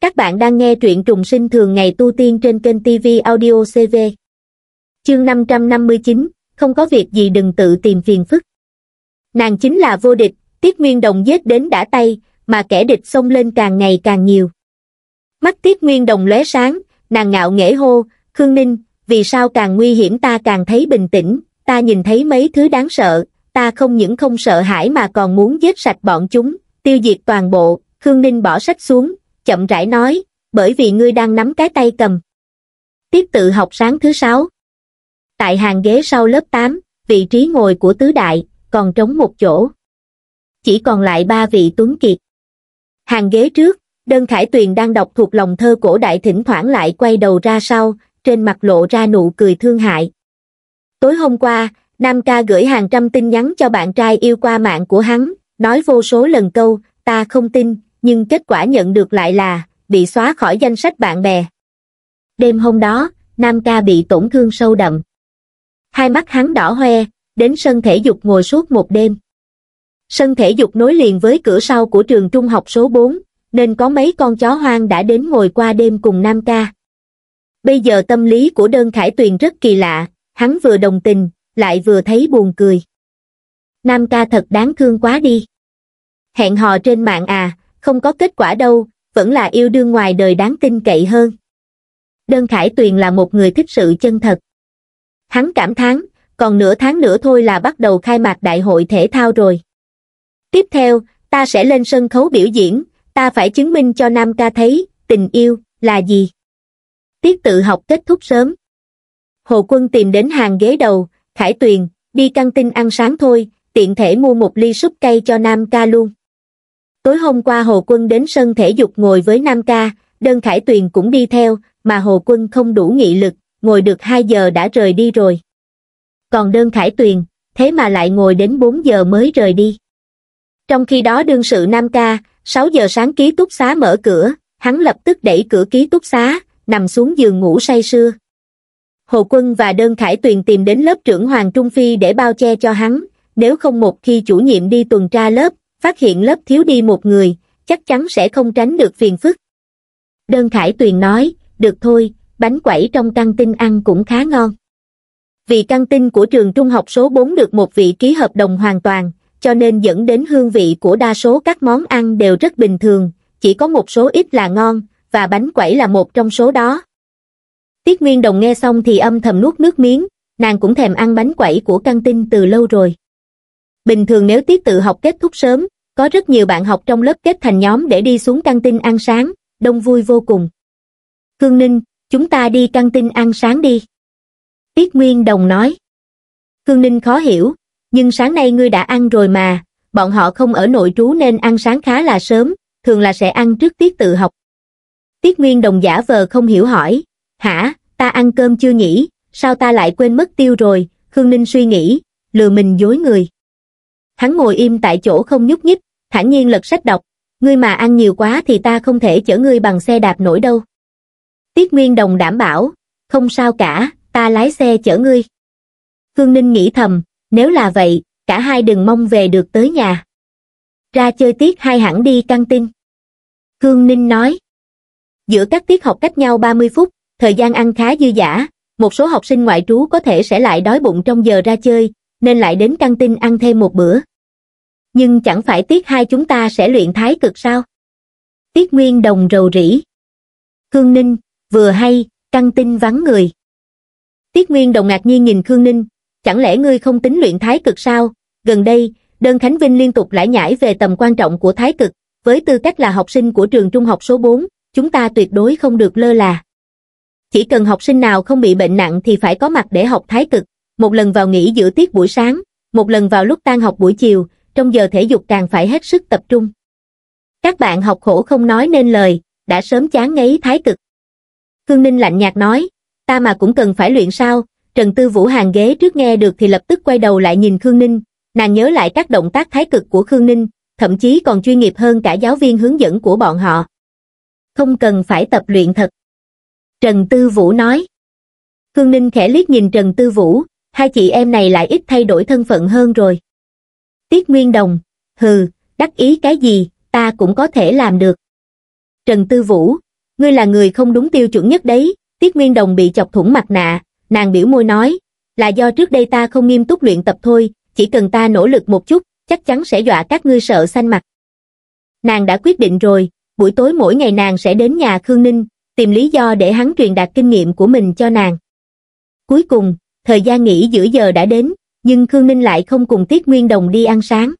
Các bạn đang nghe truyện trùng sinh thường ngày tu tiên trên kênh TV Audio CV. Chương 559, không có việc gì đừng tự tìm phiền phức. Nàng chính là vô địch, Tiết Nguyên Đồng giết đến đã tay, mà kẻ địch xông lên càng ngày càng nhiều. Mắt Tiết Nguyên Đồng lóe sáng, nàng ngạo nghễ hô, Khương Ninh, vì sao càng nguy hiểm ta càng thấy bình tĩnh, ta nhìn thấy mấy thứ đáng sợ, ta không những không sợ hãi mà còn muốn giết sạch bọn chúng, tiêu diệt toàn bộ, Khương Ninh bỏ sách xuống, chậm rãi nói, bởi vì ngươi đang nắm cái tay cầm. Tiếp tự học sáng thứ sáu. Tại hàng ghế sau lớp 8, vị trí ngồi của tứ đại, còn trống một chỗ. Chỉ còn lại ba vị tuấn kiệt. Hàng ghế trước, đơn khải tuyền đang đọc thuộc lòng thơ cổ đại thỉnh thoảng lại quay đầu ra sau, trên mặt lộ ra nụ cười thương hại. Tối hôm qua, Nam ca gửi hàng trăm tin nhắn cho bạn trai yêu qua mạng của hắn, nói vô số lần câu, ta không tin, nhưng kết quả nhận được lại là bị xóa khỏi danh sách bạn bè đêm hôm đó nam ca bị tổn thương sâu đậm hai mắt hắn đỏ hoe đến sân thể dục ngồi suốt một đêm sân thể dục nối liền với cửa sau của trường trung học số 4, nên có mấy con chó hoang đã đến ngồi qua đêm cùng nam ca bây giờ tâm lý của đơn khải tuyền rất kỳ lạ hắn vừa đồng tình lại vừa thấy buồn cười nam ca thật đáng thương quá đi hẹn hò trên mạng à không có kết quả đâu, vẫn là yêu đương ngoài đời đáng tin cậy hơn. Đơn Khải Tuyền là một người thích sự chân thật. Hắn cảm thán, còn nửa tháng nữa thôi là bắt đầu khai mạc đại hội thể thao rồi. Tiếp theo, ta sẽ lên sân khấu biểu diễn, ta phải chứng minh cho Nam ca thấy, tình yêu, là gì. Tiết tự học kết thúc sớm. Hồ Quân tìm đến hàng ghế đầu, Khải Tuyền, đi căng tin ăn sáng thôi, tiện thể mua một ly súp cây cho Nam ca luôn. Tối hôm qua Hồ Quân đến sân thể dục ngồi với Nam Ca, Đơn Khải Tuyền cũng đi theo, mà Hồ Quân không đủ nghị lực, ngồi được 2 giờ đã rời đi rồi. Còn Đơn Khải Tuyền, thế mà lại ngồi đến 4 giờ mới rời đi. Trong khi đó đương sự Nam Ca, 6 giờ sáng ký túc xá mở cửa, hắn lập tức đẩy cửa ký túc xá, nằm xuống giường ngủ say sưa. Hồ Quân và Đơn Khải Tuyền tìm đến lớp trưởng Hoàng Trung Phi để bao che cho hắn, nếu không một khi chủ nhiệm đi tuần tra lớp, phát hiện lớp thiếu đi một người, chắc chắn sẽ không tránh được phiền phức. Đơn Khải Tuyền nói, được thôi, bánh quẩy trong căng tin ăn cũng khá ngon. Vì căng tin của trường trung học số 4 được một vị ký hợp đồng hoàn toàn, cho nên dẫn đến hương vị của đa số các món ăn đều rất bình thường, chỉ có một số ít là ngon, và bánh quẩy là một trong số đó. Tiết Nguyên Đồng nghe xong thì âm thầm nuốt nước miếng, nàng cũng thèm ăn bánh quẩy của căng tin từ lâu rồi bình thường nếu tiết tự học kết thúc sớm, có rất nhiều bạn học trong lớp kết thành nhóm để đi xuống căng tin ăn sáng, đông vui vô cùng. Khương Ninh, chúng ta đi căng tin ăn sáng đi. Tiết Nguyên Đồng nói. Khương Ninh khó hiểu, nhưng sáng nay ngươi đã ăn rồi mà, bọn họ không ở nội trú nên ăn sáng khá là sớm, thường là sẽ ăn trước tiết tự học. Tiết Nguyên Đồng giả vờ không hiểu hỏi, hả, ta ăn cơm chưa nhỉ, sao ta lại quên mất tiêu rồi, Khương Ninh suy nghĩ, lừa mình dối người hắn ngồi im tại chỗ không nhúc nhích thản nhiên lật sách đọc ngươi mà ăn nhiều quá thì ta không thể chở ngươi bằng xe đạp nổi đâu tiết nguyên đồng đảm bảo không sao cả ta lái xe chở ngươi khương ninh nghĩ thầm nếu là vậy cả hai đừng mong về được tới nhà ra chơi tiết hai hẳn đi căng tin khương ninh nói giữa các tiết học cách nhau 30 phút thời gian ăn khá dư dả một số học sinh ngoại trú có thể sẽ lại đói bụng trong giờ ra chơi nên lại đến căng tin ăn thêm một bữa nhưng chẳng phải tiết hai chúng ta sẽ luyện thái cực sao? Tiết Nguyên Đồng rầu rĩ. Khương Ninh, vừa hay, căng tin vắng người. Tiết Nguyên Đồng ngạc nhiên nhìn Khương Ninh, chẳng lẽ ngươi không tính luyện thái cực sao? Gần đây, đơn Khánh Vinh liên tục lải nhải về tầm quan trọng của thái cực, với tư cách là học sinh của trường trung học số 4, chúng ta tuyệt đối không được lơ là. Chỉ cần học sinh nào không bị bệnh nặng thì phải có mặt để học thái cực, một lần vào nghỉ giữa tiết buổi sáng, một lần vào lúc tan học buổi chiều, trong giờ thể dục càng phải hết sức tập trung. Các bạn học khổ không nói nên lời, đã sớm chán ngấy thái cực. Khương Ninh lạnh nhạt nói, ta mà cũng cần phải luyện sao, Trần Tư Vũ hàng ghế trước nghe được thì lập tức quay đầu lại nhìn Khương Ninh, nàng nhớ lại các động tác thái cực của Khương Ninh, thậm chí còn chuyên nghiệp hơn cả giáo viên hướng dẫn của bọn họ. Không cần phải tập luyện thật. Trần Tư Vũ nói. Khương Ninh khẽ liếc nhìn Trần Tư Vũ, hai chị em này lại ít thay đổi thân phận hơn rồi. Tiết Nguyên Đồng, hừ, đắc ý cái gì, ta cũng có thể làm được. Trần Tư Vũ, ngươi là người không đúng tiêu chuẩn nhất đấy, Tiết Nguyên Đồng bị chọc thủng mặt nạ, nàng biểu môi nói, là do trước đây ta không nghiêm túc luyện tập thôi, chỉ cần ta nỗ lực một chút, chắc chắn sẽ dọa các ngươi sợ xanh mặt. Nàng đã quyết định rồi, buổi tối mỗi ngày nàng sẽ đến nhà Khương Ninh, tìm lý do để hắn truyền đạt kinh nghiệm của mình cho nàng. Cuối cùng, thời gian nghỉ giữa giờ đã đến, nhưng Khương Ninh lại không cùng Tiết Nguyên Đồng đi ăn sáng.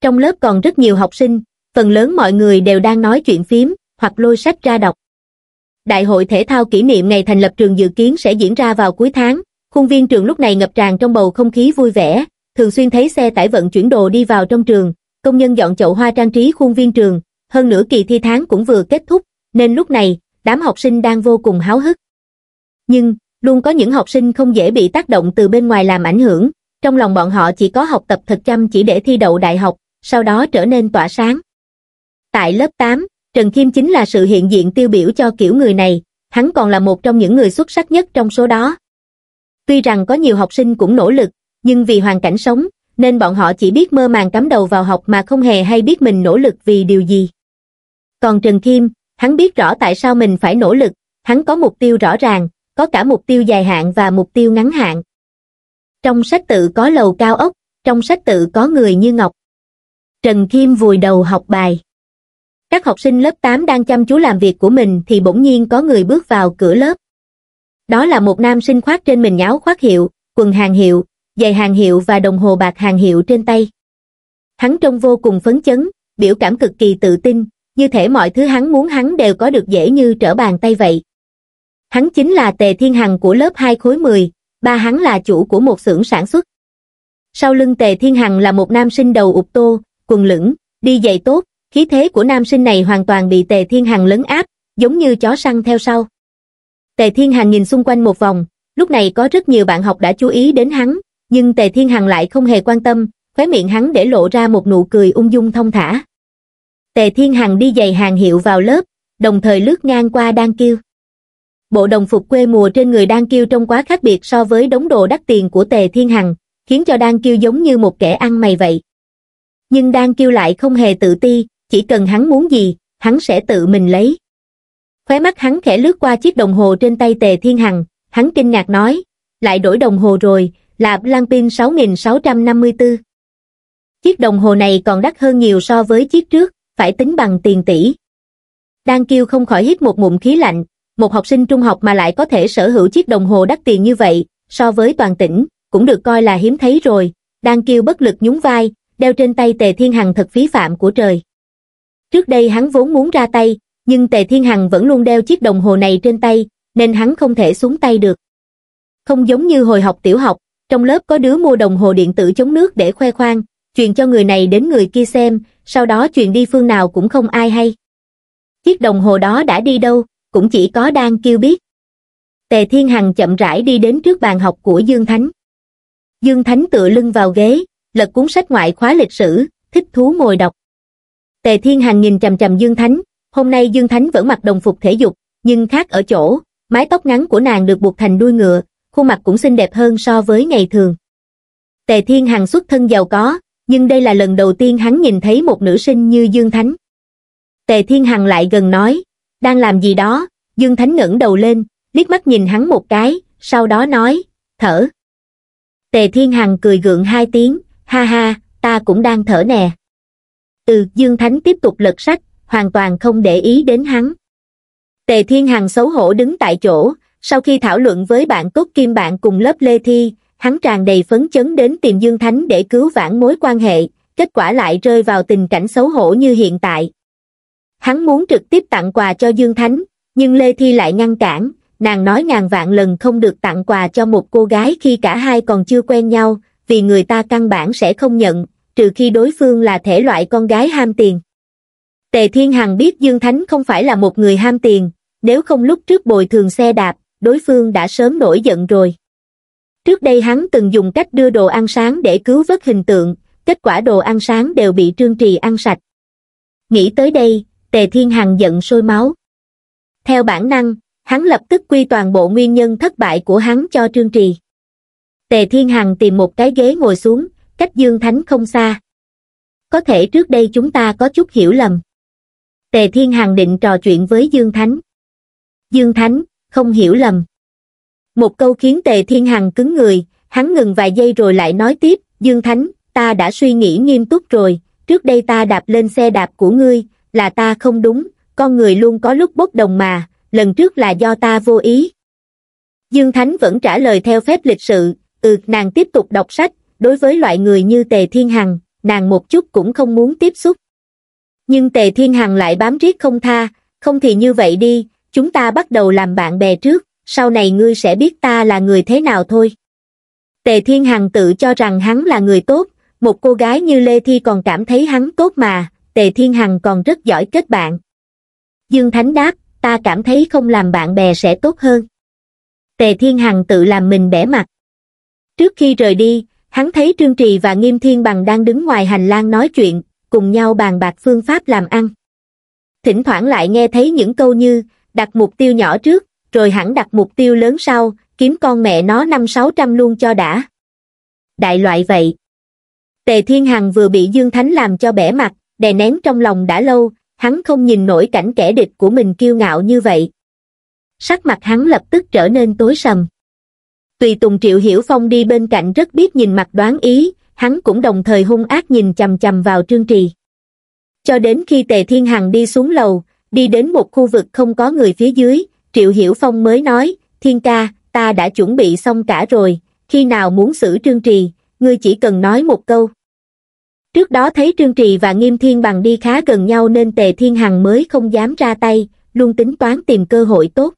Trong lớp còn rất nhiều học sinh, phần lớn mọi người đều đang nói chuyện phím, hoặc lôi sách ra đọc. Đại hội thể thao kỷ niệm ngày thành lập trường dự kiến sẽ diễn ra vào cuối tháng, khuôn viên trường lúc này ngập tràn trong bầu không khí vui vẻ, thường xuyên thấy xe tải vận chuyển đồ đi vào trong trường, công nhân dọn chậu hoa trang trí khuôn viên trường, hơn nửa kỳ thi tháng cũng vừa kết thúc, nên lúc này, đám học sinh đang vô cùng háo hức. Nhưng, luôn có những học sinh không dễ bị tác động từ bên ngoài làm ảnh hưởng, trong lòng bọn họ chỉ có học tập thật chăm chỉ để thi đậu đại học, sau đó trở nên tỏa sáng. Tại lớp 8, Trần Kim chính là sự hiện diện tiêu biểu cho kiểu người này, hắn còn là một trong những người xuất sắc nhất trong số đó. Tuy rằng có nhiều học sinh cũng nỗ lực, nhưng vì hoàn cảnh sống, nên bọn họ chỉ biết mơ màng cắm đầu vào học mà không hề hay biết mình nỗ lực vì điều gì. Còn Trần Kim, hắn biết rõ tại sao mình phải nỗ lực, hắn có mục tiêu rõ ràng, có cả mục tiêu dài hạn và mục tiêu ngắn hạn. Trong sách tự có lầu cao ốc, trong sách tự có người như ngọc. Trần Kim vùi đầu học bài. Các học sinh lớp 8 đang chăm chú làm việc của mình thì bỗng nhiên có người bước vào cửa lớp. Đó là một nam sinh khoác trên mình áo khoác hiệu, quần hàng hiệu, giày hàng hiệu và đồng hồ bạc hàng hiệu trên tay. Hắn trông vô cùng phấn chấn, biểu cảm cực kỳ tự tin, như thể mọi thứ hắn muốn hắn đều có được dễ như trở bàn tay vậy hắn chính là Tề Thiên Hằng của lớp 2 khối 10, ba hắn là chủ của một xưởng sản xuất. Sau lưng Tề Thiên Hằng là một nam sinh đầu ụp tô, quần lửng, đi giày tốt, khí thế của nam sinh này hoàn toàn bị Tề Thiên Hằng lấn áp, giống như chó săn theo sau. Tề Thiên Hằng nhìn xung quanh một vòng, lúc này có rất nhiều bạn học đã chú ý đến hắn, nhưng Tề Thiên Hằng lại không hề quan tâm, khóe miệng hắn để lộ ra một nụ cười ung dung thông thả. Tề Thiên Hằng đi giày hàng hiệu vào lớp, đồng thời lướt ngang qua đang kêu bộ đồng phục quê mùa trên người đang kêu trông quá khác biệt so với đống đồ đắt tiền của Tề Thiên Hằng, khiến cho đang kêu giống như một kẻ ăn mày vậy. Nhưng đang kêu lại không hề tự ti, chỉ cần hắn muốn gì, hắn sẽ tự mình lấy. Khóe mắt hắn khẽ lướt qua chiếc đồng hồ trên tay Tề Thiên Hằng, hắn kinh ngạc nói, lại đổi đồng hồ rồi, là sáu sáu nghìn trăm năm mươi bốn Chiếc đồng hồ này còn đắt hơn nhiều so với chiếc trước, phải tính bằng tiền tỷ. đang kêu không khỏi hít một ngụm khí lạnh, một học sinh trung học mà lại có thể sở hữu chiếc đồng hồ đắt tiền như vậy, so với toàn tỉnh, cũng được coi là hiếm thấy rồi, đang kêu bất lực nhún vai, đeo trên tay Tề Thiên Hằng thật phí phạm của trời. Trước đây hắn vốn muốn ra tay, nhưng Tề Thiên Hằng vẫn luôn đeo chiếc đồng hồ này trên tay, nên hắn không thể xuống tay được. Không giống như hồi học tiểu học, trong lớp có đứa mua đồng hồ điện tử chống nước để khoe khoang, truyền cho người này đến người kia xem, sau đó truyền đi phương nào cũng không ai hay. Chiếc đồng hồ đó đã đi đâu? cũng chỉ có Đan Kiêu biết. Tề Thiên Hằng chậm rãi đi đến trước bàn học của Dương Thánh. Dương Thánh tựa lưng vào ghế, lật cuốn sách ngoại khóa lịch sử, thích thú ngồi đọc. Tề Thiên Hằng nhìn chầm chầm Dương Thánh, hôm nay Dương Thánh vẫn mặc đồng phục thể dục, nhưng khác ở chỗ, mái tóc ngắn của nàng được buộc thành đuôi ngựa, khuôn mặt cũng xinh đẹp hơn so với ngày thường. Tề Thiên Hằng xuất thân giàu có, nhưng đây là lần đầu tiên hắn nhìn thấy một nữ sinh như Dương Thánh. Tề Thiên Hằng lại gần nói, đang làm gì đó, Dương Thánh ngẩng đầu lên, liếc mắt nhìn hắn một cái, sau đó nói, thở. Tề Thiên Hằng cười gượng hai tiếng, ha ha, ta cũng đang thở nè. Ừ, Dương Thánh tiếp tục lật sách, hoàn toàn không để ý đến hắn. Tề Thiên Hằng xấu hổ đứng tại chỗ, sau khi thảo luận với bạn tốt kim bạn cùng lớp Lê Thi, hắn tràn đầy phấn chấn đến tìm Dương Thánh để cứu vãn mối quan hệ, kết quả lại rơi vào tình cảnh xấu hổ như hiện tại. Hắn muốn trực tiếp tặng quà cho Dương Thánh, nhưng Lê Thi lại ngăn cản, nàng nói ngàn vạn lần không được tặng quà cho một cô gái khi cả hai còn chưa quen nhau, vì người ta căn bản sẽ không nhận, trừ khi đối phương là thể loại con gái ham tiền. Tề Thiên Hằng biết Dương Thánh không phải là một người ham tiền, nếu không lúc trước bồi thường xe đạp, đối phương đã sớm nổi giận rồi. Trước đây hắn từng dùng cách đưa đồ ăn sáng để cứu vớt hình tượng, kết quả đồ ăn sáng đều bị Trương Trì ăn sạch. Nghĩ tới đây, Tề Thiên Hằng giận sôi máu. Theo bản năng, hắn lập tức quy toàn bộ nguyên nhân thất bại của hắn cho Trương Trì. Tề Thiên Hằng tìm một cái ghế ngồi xuống, cách Dương Thánh không xa. Có thể trước đây chúng ta có chút hiểu lầm. Tề Thiên Hằng định trò chuyện với Dương Thánh. Dương Thánh, không hiểu lầm. Một câu khiến Tề Thiên Hằng cứng người, hắn ngừng vài giây rồi lại nói tiếp, Dương Thánh, ta đã suy nghĩ nghiêm túc rồi, trước đây ta đạp lên xe đạp của ngươi, là ta không đúng con người luôn có lúc bốc đồng mà lần trước là do ta vô ý dương thánh vẫn trả lời theo phép lịch sự ừ nàng tiếp tục đọc sách đối với loại người như tề thiên hằng nàng một chút cũng không muốn tiếp xúc nhưng tề thiên hằng lại bám riết không tha không thì như vậy đi chúng ta bắt đầu làm bạn bè trước sau này ngươi sẽ biết ta là người thế nào thôi tề thiên hằng tự cho rằng hắn là người tốt một cô gái như lê thi còn cảm thấy hắn tốt mà Tề Thiên Hằng còn rất giỏi kết bạn. Dương Thánh đáp, ta cảm thấy không làm bạn bè sẽ tốt hơn. Tề Thiên Hằng tự làm mình bẻ mặt. Trước khi rời đi, hắn thấy Trương Trì và Nghiêm Thiên Bằng đang đứng ngoài hành lang nói chuyện, cùng nhau bàn bạc phương pháp làm ăn. Thỉnh thoảng lại nghe thấy những câu như, đặt mục tiêu nhỏ trước, rồi hẳn đặt mục tiêu lớn sau, kiếm con mẹ nó năm sáu trăm luôn cho đã. Đại loại vậy. Tề Thiên Hằng vừa bị Dương Thánh làm cho bẻ mặt, đè nén trong lòng đã lâu, hắn không nhìn nổi cảnh kẻ địch của mình kiêu ngạo như vậy. Sắc mặt hắn lập tức trở nên tối sầm. Tùy Tùng Triệu Hiểu Phong đi bên cạnh rất biết nhìn mặt đoán ý, hắn cũng đồng thời hung ác nhìn chầm chầm vào Trương Trì. Cho đến khi Tề Thiên Hằng đi xuống lầu, đi đến một khu vực không có người phía dưới, Triệu Hiểu Phong mới nói, Thiên ca, ta đã chuẩn bị xong cả rồi, khi nào muốn xử Trương Trì, ngươi chỉ cần nói một câu. Trước đó thấy Trương Trì và Nghiêm Thiên Bằng đi khá gần nhau nên Tề Thiên Hằng mới không dám ra tay, luôn tính toán tìm cơ hội tốt.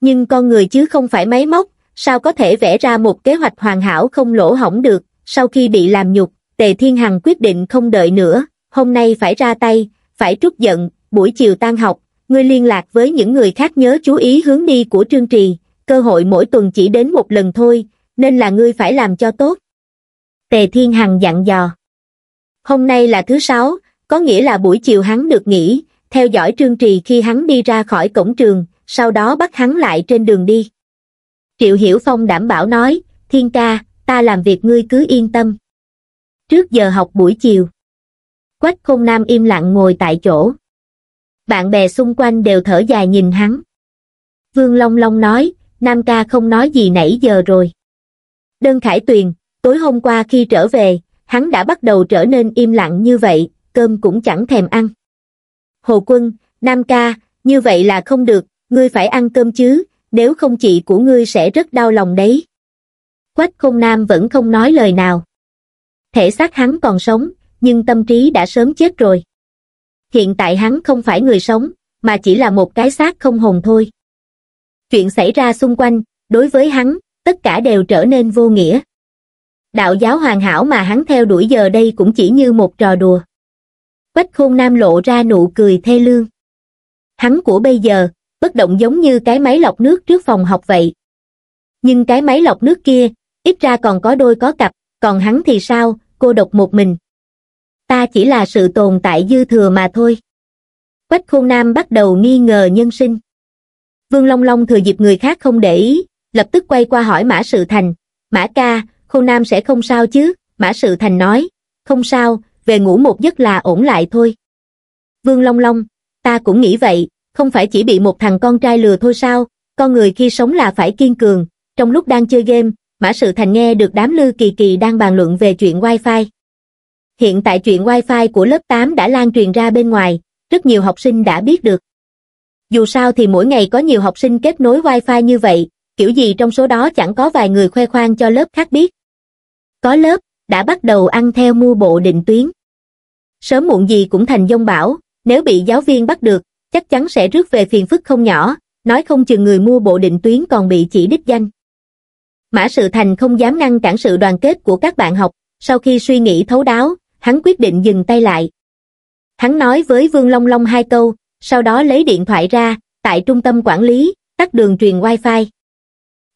Nhưng con người chứ không phải máy móc, sao có thể vẽ ra một kế hoạch hoàn hảo không lỗ hỏng được, sau khi bị làm nhục, Tề Thiên Hằng quyết định không đợi nữa, hôm nay phải ra tay, phải trút giận, buổi chiều tan học, ngươi liên lạc với những người khác nhớ chú ý hướng đi của Trương Trì, cơ hội mỗi tuần chỉ đến một lần thôi, nên là ngươi phải làm cho tốt. Tề Thiên Hằng dặn dò. Hôm nay là thứ sáu, có nghĩa là buổi chiều hắn được nghỉ, theo dõi Trương Trì khi hắn đi ra khỏi cổng trường, sau đó bắt hắn lại trên đường đi. Triệu Hiểu Phong đảm bảo nói, Thiên ca, ta làm việc ngươi cứ yên tâm. Trước giờ học buổi chiều, Quách Khôn Nam im lặng ngồi tại chỗ. Bạn bè xung quanh đều thở dài nhìn hắn. Vương Long Long nói, Nam ca không nói gì nãy giờ rồi. Đơn Khải Tuyền, tối hôm qua khi trở về, hắn đã bắt đầu trở nên im lặng như vậy, cơm cũng chẳng thèm ăn. Hồ Quân, Nam Ca, như vậy là không được, ngươi phải ăn cơm chứ, nếu không chị của ngươi sẽ rất đau lòng đấy. Quách không nam vẫn không nói lời nào. Thể xác hắn còn sống, nhưng tâm trí đã sớm chết rồi. Hiện tại hắn không phải người sống, mà chỉ là một cái xác không hồn thôi. Chuyện xảy ra xung quanh, đối với hắn, tất cả đều trở nên vô nghĩa đạo giáo hoàn hảo mà hắn theo đuổi giờ đây cũng chỉ như một trò đùa. Quách khôn nam lộ ra nụ cười thê lương. Hắn của bây giờ, bất động giống như cái máy lọc nước trước phòng học vậy. Nhưng cái máy lọc nước kia, ít ra còn có đôi có cặp, còn hắn thì sao, cô độc một mình. Ta chỉ là sự tồn tại dư thừa mà thôi. Quách khôn nam bắt đầu nghi ngờ nhân sinh. Vương Long Long thừa dịp người khác không để ý, lập tức quay qua hỏi Mã Sự Thành, Mã ca, Khâu Nam sẽ không sao chứ, Mã Sự Thành nói, không sao, về ngủ một giấc là ổn lại thôi. Vương Long Long, ta cũng nghĩ vậy, không phải chỉ bị một thằng con trai lừa thôi sao, con người khi sống là phải kiên cường, trong lúc đang chơi game, Mã Sự Thành nghe được đám lư kỳ kỳ đang bàn luận về chuyện wi-fi Hiện tại chuyện wi-fi của lớp 8 đã lan truyền ra bên ngoài, rất nhiều học sinh đã biết được. Dù sao thì mỗi ngày có nhiều học sinh kết nối wi-fi như vậy, kiểu gì trong số đó chẳng có vài người khoe khoang cho lớp khác biết, có lớp đã bắt đầu ăn theo mua bộ định tuyến sớm muộn gì cũng thành dông bão nếu bị giáo viên bắt được chắc chắn sẽ rước về phiền phức không nhỏ nói không chừng người mua bộ định tuyến còn bị chỉ đích danh mã sự thành không dám ngăn cản sự đoàn kết của các bạn học sau khi suy nghĩ thấu đáo hắn quyết định dừng tay lại hắn nói với vương long long hai câu sau đó lấy điện thoại ra tại trung tâm quản lý tắt đường truyền wi-fi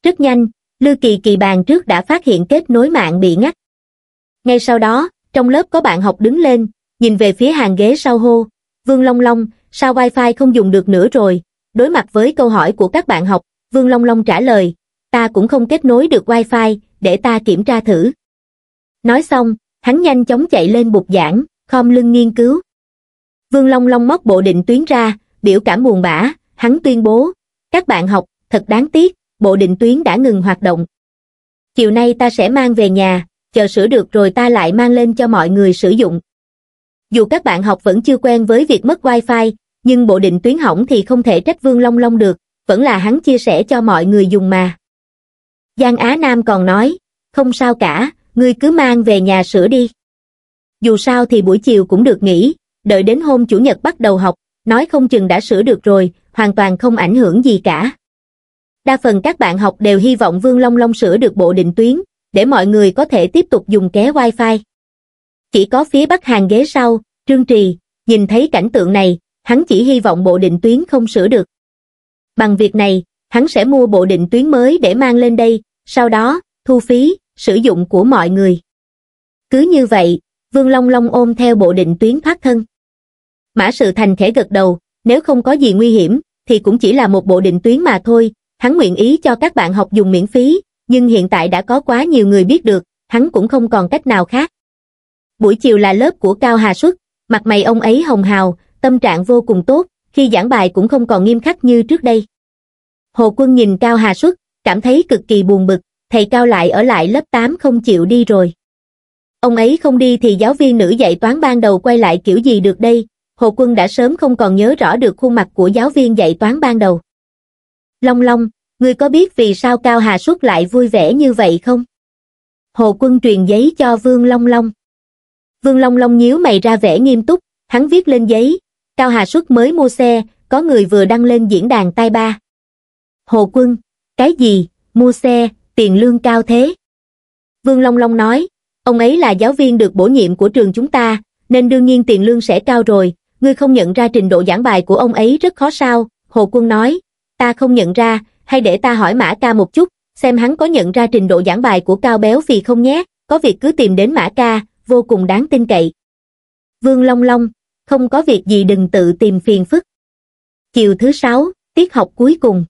rất nhanh lư kỳ kỳ bàn trước đã phát hiện kết nối mạng bị ngắt ngay sau đó trong lớp có bạn học đứng lên nhìn về phía hàng ghế sau hô vương long long sao wifi không dùng được nữa rồi đối mặt với câu hỏi của các bạn học vương long long trả lời ta cũng không kết nối được wifi để ta kiểm tra thử nói xong hắn nhanh chóng chạy lên bục giảng khom lưng nghiên cứu vương long long móc bộ định tuyến ra biểu cảm buồn bã hắn tuyên bố các bạn học thật đáng tiếc bộ định tuyến đã ngừng hoạt động. Chiều nay ta sẽ mang về nhà, chờ sửa được rồi ta lại mang lên cho mọi người sử dụng. Dù các bạn học vẫn chưa quen với việc mất wifi, nhưng bộ định tuyến hỏng thì không thể trách Vương Long Long được, vẫn là hắn chia sẻ cho mọi người dùng mà. Giang Á Nam còn nói, không sao cả, ngươi cứ mang về nhà sửa đi. Dù sao thì buổi chiều cũng được nghỉ, đợi đến hôm Chủ nhật bắt đầu học, nói không chừng đã sửa được rồi, hoàn toàn không ảnh hưởng gì cả đa phần các bạn học đều hy vọng Vương Long Long sửa được bộ định tuyến, để mọi người có thể tiếp tục dùng ké wifi. Chỉ có phía bắc hàng ghế sau, Trương Trì, nhìn thấy cảnh tượng này, hắn chỉ hy vọng bộ định tuyến không sửa được. Bằng việc này, hắn sẽ mua bộ định tuyến mới để mang lên đây, sau đó, thu phí, sử dụng của mọi người. Cứ như vậy, Vương Long Long ôm theo bộ định tuyến thoát thân. Mã Sự Thành khẽ gật đầu, nếu không có gì nguy hiểm, thì cũng chỉ là một bộ định tuyến mà thôi, Hắn nguyện ý cho các bạn học dùng miễn phí, nhưng hiện tại đã có quá nhiều người biết được, hắn cũng không còn cách nào khác. Buổi chiều là lớp của Cao Hà Xuất, mặt mày ông ấy hồng hào, tâm trạng vô cùng tốt, khi giảng bài cũng không còn nghiêm khắc như trước đây. Hồ Quân nhìn Cao Hà Xuất, cảm thấy cực kỳ buồn bực, thầy Cao lại ở lại lớp 8 không chịu đi rồi. Ông ấy không đi thì giáo viên nữ dạy toán ban đầu quay lại kiểu gì được đây, Hồ Quân đã sớm không còn nhớ rõ được khuôn mặt của giáo viên dạy toán ban đầu long long ngươi có biết vì sao cao hà suốt lại vui vẻ như vậy không hồ quân truyền giấy cho vương long long vương long long nhíu mày ra vẻ nghiêm túc hắn viết lên giấy cao hà suốt mới mua xe có người vừa đăng lên diễn đàn tai ba hồ quân cái gì mua xe tiền lương cao thế vương long long nói ông ấy là giáo viên được bổ nhiệm của trường chúng ta nên đương nhiên tiền lương sẽ cao rồi ngươi không nhận ra trình độ giảng bài của ông ấy rất khó sao hồ quân nói ta không nhận ra, hay để ta hỏi Mã Ca một chút, xem hắn có nhận ra trình độ giảng bài của Cao Béo Phì không nhé, có việc cứ tìm đến Mã Ca, vô cùng đáng tin cậy. Vương Long Long, không có việc gì đừng tự tìm phiền phức. Chiều thứ sáu, tiết học cuối cùng.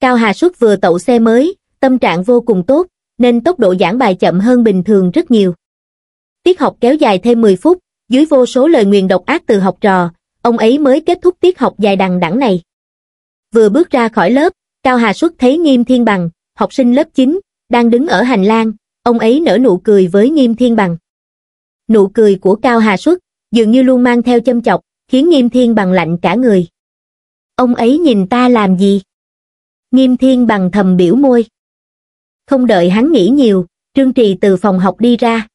Cao Hà Xuất vừa tậu xe mới, tâm trạng vô cùng tốt, nên tốc độ giảng bài chậm hơn bình thường rất nhiều. Tiết học kéo dài thêm 10 phút, dưới vô số lời nguyền độc ác từ học trò, ông ấy mới kết thúc tiết học dài đằng đẵng này. Vừa bước ra khỏi lớp, Cao Hà Xuất thấy Nghiêm Thiên Bằng, học sinh lớp 9, đang đứng ở hành lang, ông ấy nở nụ cười với Nghiêm Thiên Bằng. Nụ cười của Cao Hà Xuất dường như luôn mang theo châm chọc, khiến Nghiêm Thiên Bằng lạnh cả người. Ông ấy nhìn ta làm gì? Nghiêm Thiên Bằng thầm biểu môi. Không đợi hắn nghĩ nhiều, Trương Trì từ phòng học đi ra.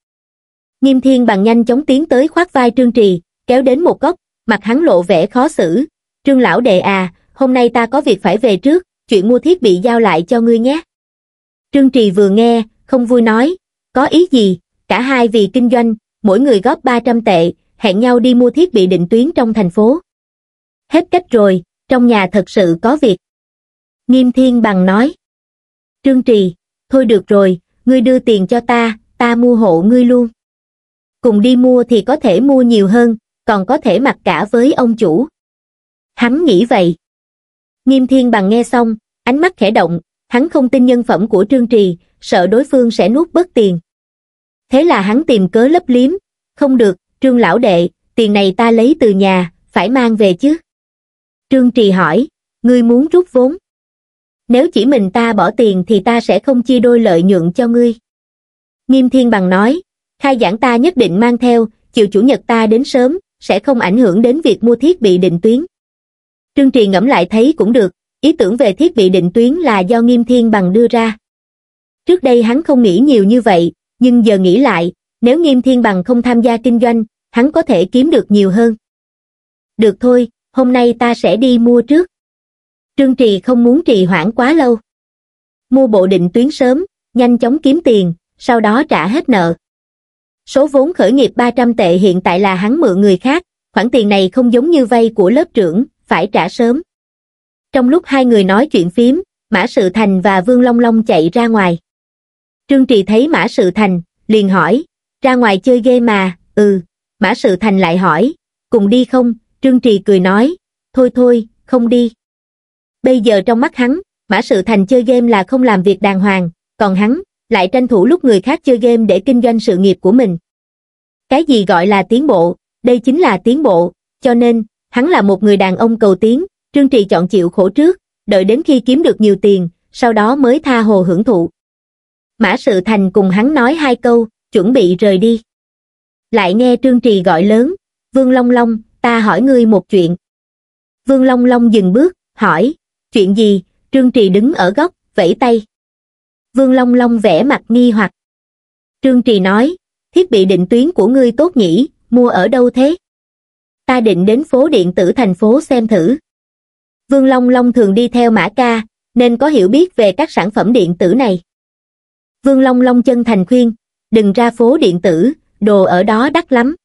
Nghiêm Thiên Bằng nhanh chóng tiến tới khoác vai Trương Trì, kéo đến một góc, mặt hắn lộ vẻ khó xử. Trương Lão Đệ à, hôm nay ta có việc phải về trước, chuyện mua thiết bị giao lại cho ngươi nhé. Trương Trì vừa nghe, không vui nói, có ý gì, cả hai vì kinh doanh, mỗi người góp 300 tệ, hẹn nhau đi mua thiết bị định tuyến trong thành phố. Hết cách rồi, trong nhà thật sự có việc. Nghiêm Thiên Bằng nói, Trương Trì, thôi được rồi, ngươi đưa tiền cho ta, ta mua hộ ngươi luôn. Cùng đi mua thì có thể mua nhiều hơn, còn có thể mặc cả với ông chủ. Hắn nghĩ vậy. Nghiêm Thiên Bằng nghe xong, ánh mắt khẽ động, hắn không tin nhân phẩm của Trương Trì, sợ đối phương sẽ nuốt bớt tiền. Thế là hắn tìm cớ lấp liếm, không được, Trương Lão Đệ, tiền này ta lấy từ nhà, phải mang về chứ. Trương Trì hỏi, ngươi muốn rút vốn? Nếu chỉ mình ta bỏ tiền thì ta sẽ không chia đôi lợi nhuận cho ngươi. Nghiêm Thiên Bằng nói, khai giảng ta nhất định mang theo, chiều chủ nhật ta đến sớm, sẽ không ảnh hưởng đến việc mua thiết bị định tuyến. Trương Trì ngẫm lại thấy cũng được, ý tưởng về thiết bị định tuyến là do Nghiêm Thiên Bằng đưa ra. Trước đây hắn không nghĩ nhiều như vậy, nhưng giờ nghĩ lại, nếu Nghiêm Thiên Bằng không tham gia kinh doanh, hắn có thể kiếm được nhiều hơn. Được thôi, hôm nay ta sẽ đi mua trước. Trương Trì không muốn trì hoãn quá lâu. Mua bộ định tuyến sớm, nhanh chóng kiếm tiền, sau đó trả hết nợ. Số vốn khởi nghiệp 300 tệ hiện tại là hắn mượn người khác, khoản tiền này không giống như vay của lớp trưởng, phải trả sớm. Trong lúc hai người nói chuyện phím, Mã Sự Thành và Vương Long Long chạy ra ngoài. Trương Trì thấy Mã Sự Thành, liền hỏi, ra ngoài chơi game mà, ừ, Mã Sự Thành lại hỏi, cùng đi không, Trương Trì cười nói, thôi thôi, không đi. Bây giờ trong mắt hắn, Mã Sự Thành chơi game là không làm việc đàng hoàng, còn hắn, lại tranh thủ lúc người khác chơi game để kinh doanh sự nghiệp của mình. Cái gì gọi là tiến bộ, đây chính là tiến bộ, cho nên, Hắn là một người đàn ông cầu tiến, Trương Trì chọn chịu khổ trước, đợi đến khi kiếm được nhiều tiền, sau đó mới tha hồ hưởng thụ. Mã Sự Thành cùng hắn nói hai câu, chuẩn bị rời đi. Lại nghe Trương Trì gọi lớn, Vương Long Long, ta hỏi ngươi một chuyện. Vương Long Long dừng bước, hỏi, chuyện gì, Trương Trì đứng ở góc, vẫy tay. Vương Long Long vẽ mặt nghi hoặc. Trương Trì nói, thiết bị định tuyến của ngươi tốt nhỉ, mua ở đâu thế? ta định đến phố điện tử thành phố xem thử. Vương Long Long thường đi theo Mã Ca, nên có hiểu biết về các sản phẩm điện tử này. Vương Long Long chân thành khuyên, đừng ra phố điện tử, đồ ở đó đắt lắm.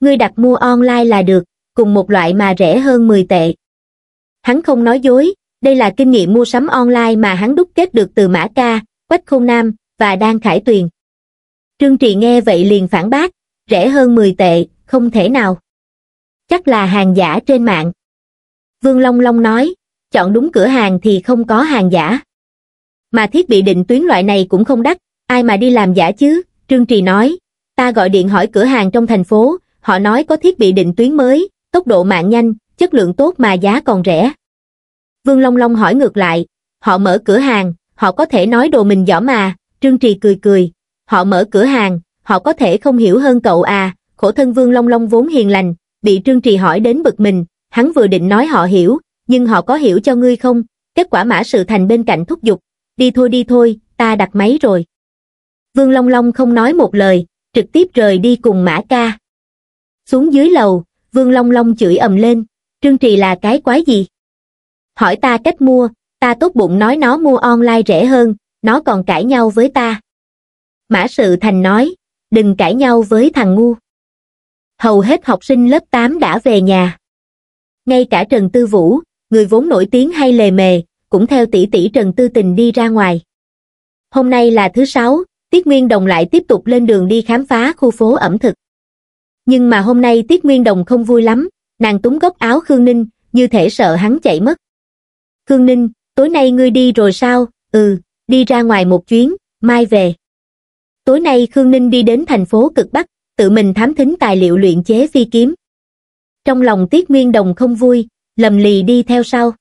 Ngươi đặt mua online là được, cùng một loại mà rẻ hơn 10 tệ. Hắn không nói dối, đây là kinh nghiệm mua sắm online mà hắn đúc kết được từ Mã Ca, Quách Khôn Nam và Đan Khải Tuyền. Trương Trì nghe vậy liền phản bác, rẻ hơn 10 tệ, không thể nào chắc là hàng giả trên mạng. Vương Long Long nói, chọn đúng cửa hàng thì không có hàng giả. Mà thiết bị định tuyến loại này cũng không đắt, ai mà đi làm giả chứ, Trương Trì nói. Ta gọi điện hỏi cửa hàng trong thành phố, họ nói có thiết bị định tuyến mới, tốc độ mạng nhanh, chất lượng tốt mà giá còn rẻ. Vương Long Long hỏi ngược lại, họ mở cửa hàng, họ có thể nói đồ mình giỏ mà, Trương Trì cười cười, họ mở cửa hàng, họ có thể không hiểu hơn cậu à, khổ thân Vương Long Long vốn hiền lành, bị Trương Trì hỏi đến bực mình, hắn vừa định nói họ hiểu, nhưng họ có hiểu cho ngươi không? Kết quả mã sự thành bên cạnh thúc giục, đi thôi đi thôi, ta đặt máy rồi. Vương Long Long không nói một lời, trực tiếp rời đi cùng mã ca. Xuống dưới lầu, Vương Long Long chửi ầm lên, Trương Trì là cái quái gì? Hỏi ta cách mua, ta tốt bụng nói nó mua online rẻ hơn, nó còn cãi nhau với ta. Mã sự thành nói, đừng cãi nhau với thằng ngu hầu hết học sinh lớp 8 đã về nhà. Ngay cả Trần Tư Vũ, người vốn nổi tiếng hay lề mề, cũng theo tỷ tỷ Trần Tư Tình đi ra ngoài. Hôm nay là thứ sáu, Tiết Nguyên Đồng lại tiếp tục lên đường đi khám phá khu phố ẩm thực. Nhưng mà hôm nay Tiết Nguyên Đồng không vui lắm, nàng túng góc áo Khương Ninh, như thể sợ hắn chạy mất. Khương Ninh, tối nay ngươi đi rồi sao? Ừ, đi ra ngoài một chuyến, mai về. Tối nay Khương Ninh đi đến thành phố cực Bắc, tự mình thám thính tài liệu luyện chế phi kiếm. Trong lòng Tiết Nguyên Đồng không vui, lầm lì đi theo sau.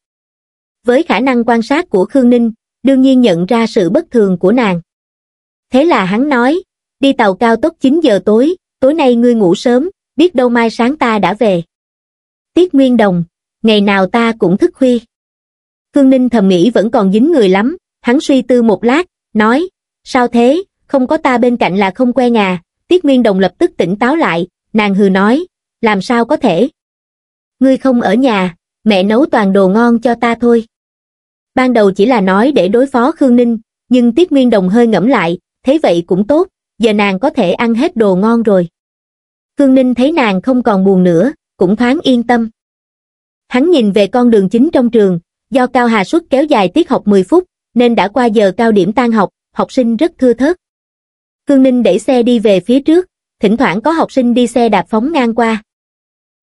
Với khả năng quan sát của Khương Ninh, đương nhiên nhận ra sự bất thường của nàng. Thế là hắn nói, đi tàu cao tốc 9 giờ tối, tối nay ngươi ngủ sớm, biết đâu mai sáng ta đã về. Tiết Nguyên Đồng, ngày nào ta cũng thức khuya. Khương Ninh thầm nghĩ vẫn còn dính người lắm, hắn suy tư một lát, nói, sao thế, không có ta bên cạnh là không quen à, Tiết Nguyên Đồng lập tức tỉnh táo lại, nàng hừ nói, làm sao có thể? Ngươi không ở nhà, mẹ nấu toàn đồ ngon cho ta thôi. Ban đầu chỉ là nói để đối phó Khương Ninh, nhưng Tiết Nguyên Đồng hơi ngẫm lại, thế vậy cũng tốt, giờ nàng có thể ăn hết đồ ngon rồi. Khương Ninh thấy nàng không còn buồn nữa, cũng thoáng yên tâm. Hắn nhìn về con đường chính trong trường, do Cao Hà suất kéo dài tiết học 10 phút, nên đã qua giờ cao điểm tan học, học sinh rất thưa thớt. Khương Ninh đẩy xe đi về phía trước, thỉnh thoảng có học sinh đi xe đạp phóng ngang qua.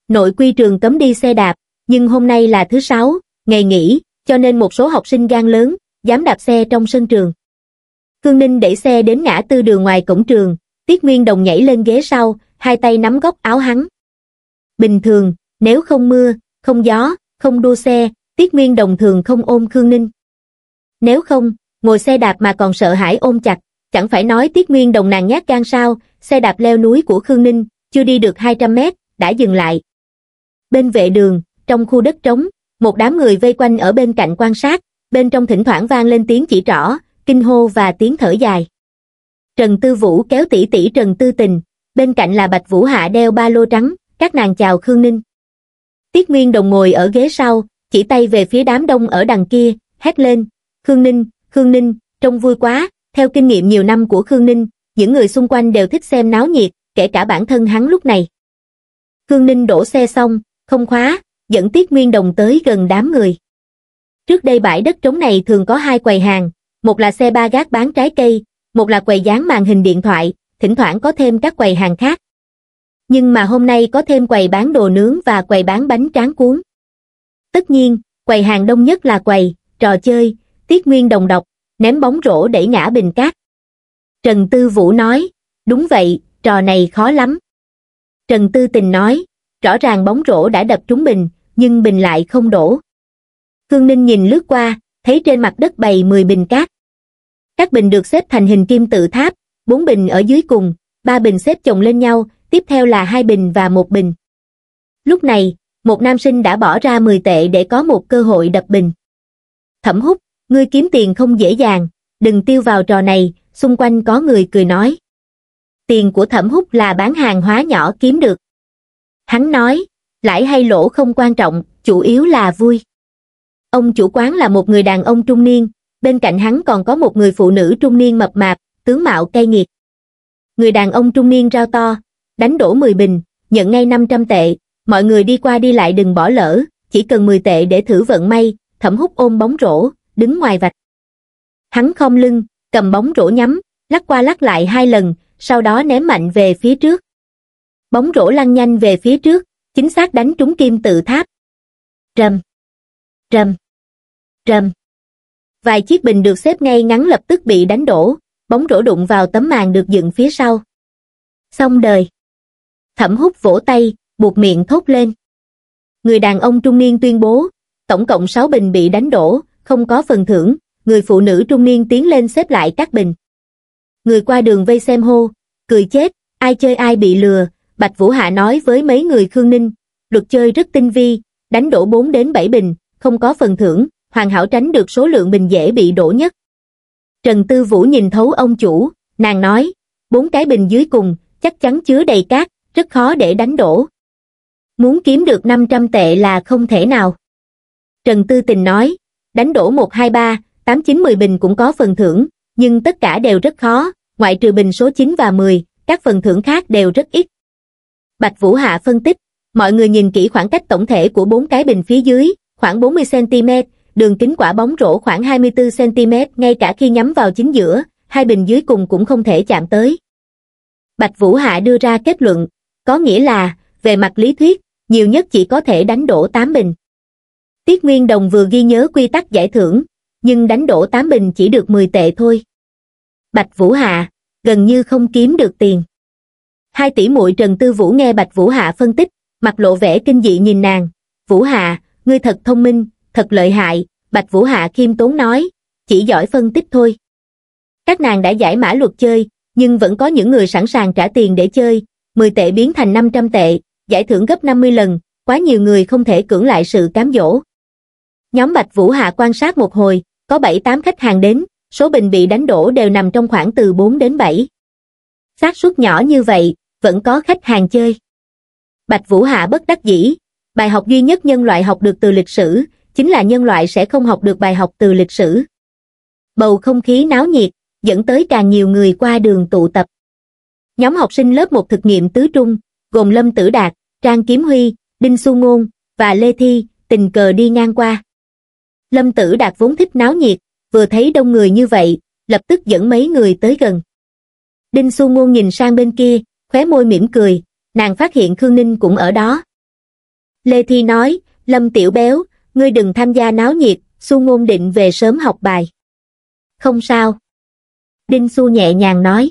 Nội quy trường cấm đi xe đạp, nhưng hôm nay là thứ sáu, ngày nghỉ, cho nên một số học sinh gan lớn, dám đạp xe trong sân trường. Khương Ninh đẩy xe đến ngã tư đường ngoài cổng trường, Tiết Nguyên Đồng nhảy lên ghế sau, hai tay nắm góc áo hắn. Bình thường, nếu không mưa, không gió, không đua xe, Tiết Nguyên Đồng thường không ôm Khương Ninh. Nếu không, ngồi xe đạp mà còn sợ hãi ôm chặt, chẳng phải nói Tiết Nguyên Đồng nàng nhát gan sao, xe đạp leo núi của Khương Ninh, chưa đi được 200 mét, đã dừng lại. Bên vệ đường, trong khu đất trống, một đám người vây quanh ở bên cạnh quan sát, bên trong thỉnh thoảng vang lên tiếng chỉ trỏ, kinh hô và tiếng thở dài. Trần Tư Vũ kéo tỷ tỷ Trần Tư Tình, bên cạnh là Bạch Vũ Hạ đeo ba lô trắng, các nàng chào Khương Ninh. Tiết Nguyên Đồng ngồi ở ghế sau, chỉ tay về phía đám đông ở đằng kia, hét lên, Khương Ninh, Khương Ninh, trông vui quá, theo kinh nghiệm nhiều năm của Khương Ninh, những người xung quanh đều thích xem náo nhiệt, kể cả bản thân hắn lúc này. Khương Ninh đổ xe xong, không khóa, dẫn Tiết Nguyên Đồng tới gần đám người. Trước đây bãi đất trống này thường có hai quầy hàng, một là xe ba gác bán trái cây, một là quầy dán màn hình điện thoại, thỉnh thoảng có thêm các quầy hàng khác. Nhưng mà hôm nay có thêm quầy bán đồ nướng và quầy bán bánh tráng cuốn. Tất nhiên, quầy hàng đông nhất là quầy, trò chơi, Tiết Nguyên Đồng đọc, ném bóng rổ đẩy ngã bình cát. Trần Tư Vũ nói, đúng vậy, trò này khó lắm. Trần Tư Tình nói, rõ ràng bóng rổ đã đập trúng bình, nhưng bình lại không đổ. Khương Ninh nhìn lướt qua, thấy trên mặt đất bày 10 bình cát. Các bình được xếp thành hình kim tự tháp, bốn bình ở dưới cùng, ba bình xếp chồng lên nhau, tiếp theo là hai bình và một bình. Lúc này, một nam sinh đã bỏ ra 10 tệ để có một cơ hội đập bình. Thẩm hút, ngươi kiếm tiền không dễ dàng, đừng tiêu vào trò này, xung quanh có người cười nói. Tiền của thẩm hút là bán hàng hóa nhỏ kiếm được. Hắn nói, lãi hay lỗ không quan trọng, chủ yếu là vui. Ông chủ quán là một người đàn ông trung niên, bên cạnh hắn còn có một người phụ nữ trung niên mập mạp, tướng mạo cay nghiệt. Người đàn ông trung niên rao to, đánh đổ 10 bình, nhận ngay 500 tệ, mọi người đi qua đi lại đừng bỏ lỡ, chỉ cần 10 tệ để thử vận may, thẩm hút ôm bóng rổ, đứng ngoài vạch. Hắn không lưng, cầm bóng rổ nhắm, lắc qua lắc lại hai lần, sau đó ném mạnh về phía trước. Bóng rổ lăn nhanh về phía trước, chính xác đánh trúng kim tự tháp. Rầm, rầm, rầm. Vài chiếc bình được xếp ngay ngắn lập tức bị đánh đổ, bóng rổ đụng vào tấm màn được dựng phía sau. Xong đời. Thẩm hút vỗ tay, buộc miệng thốt lên. Người đàn ông trung niên tuyên bố, tổng cộng 6 bình bị đánh đổ, không có phần thưởng, người phụ nữ trung niên tiến lên xếp lại các bình. Người qua đường vây xem hô, cười chết, ai chơi ai bị lừa, Bạch Vũ Hạ nói với mấy người Khương Ninh, luật chơi rất tinh vi, đánh đổ 4 đến 7 bình, không có phần thưởng, hoàn hảo tránh được số lượng bình dễ bị đổ nhất. Trần Tư Vũ nhìn thấu ông chủ, nàng nói, bốn cái bình dưới cùng, chắc chắn chứa đầy cát, rất khó để đánh đổ. Muốn kiếm được 500 tệ là không thể nào. Trần Tư Tình nói, đánh đổ một hai ba tám chín mười bình cũng có phần thưởng nhưng tất cả đều rất khó ngoại trừ bình số 9 và 10, các phần thưởng khác đều rất ít. Bạch Vũ Hạ phân tích, mọi người nhìn kỹ khoảng cách tổng thể của bốn cái bình phía dưới, khoảng 40cm, đường kính quả bóng rổ khoảng 24cm ngay cả khi nhắm vào chính giữa, hai bình dưới cùng cũng không thể chạm tới. Bạch Vũ Hạ đưa ra kết luận, có nghĩa là, về mặt lý thuyết, nhiều nhất chỉ có thể đánh đổ 8 bình. Tiết Nguyên Đồng vừa ghi nhớ quy tắc giải thưởng, nhưng đánh đổ tám bình chỉ được 10 tệ thôi. Bạch Vũ Hạ, gần như không kiếm được tiền. Hai tỷ muội Trần Tư Vũ nghe Bạch Vũ Hạ phân tích, mặt lộ vẻ kinh dị nhìn nàng. Vũ Hạ, ngươi thật thông minh, thật lợi hại, Bạch Vũ Hạ khiêm tốn nói, chỉ giỏi phân tích thôi. Các nàng đã giải mã luật chơi, nhưng vẫn có những người sẵn sàng trả tiền để chơi, 10 tệ biến thành 500 tệ, giải thưởng gấp 50 lần, quá nhiều người không thể cưỡng lại sự cám dỗ. Nhóm Bạch Vũ Hạ quan sát một hồi, có 7-8 khách hàng đến, số bình bị đánh đổ đều nằm trong khoảng từ 4 đến 7. xác suất nhỏ như vậy, vẫn có khách hàng chơi. Bạch Vũ Hạ bất đắc dĩ, bài học duy nhất nhân loại học được từ lịch sử, chính là nhân loại sẽ không học được bài học từ lịch sử. Bầu không khí náo nhiệt, dẫn tới càng nhiều người qua đường tụ tập. Nhóm học sinh lớp 1 thực nghiệm tứ trung, gồm Lâm Tử Đạt, Trang Kiếm Huy, Đinh Xu Ngôn và Lê Thi, tình cờ đi ngang qua. Lâm Tử Đạt vốn thích náo nhiệt, vừa thấy đông người như vậy, lập tức dẫn mấy người tới gần. Đinh Xu Ngôn nhìn sang bên kia, khóe môi mỉm cười, nàng phát hiện Khương Ninh cũng ở đó. Lê Thi nói, Lâm Tiểu Béo, ngươi đừng tham gia náo nhiệt, Xu Ngôn định về sớm học bài. Không sao. Đinh Xu nhẹ nhàng nói.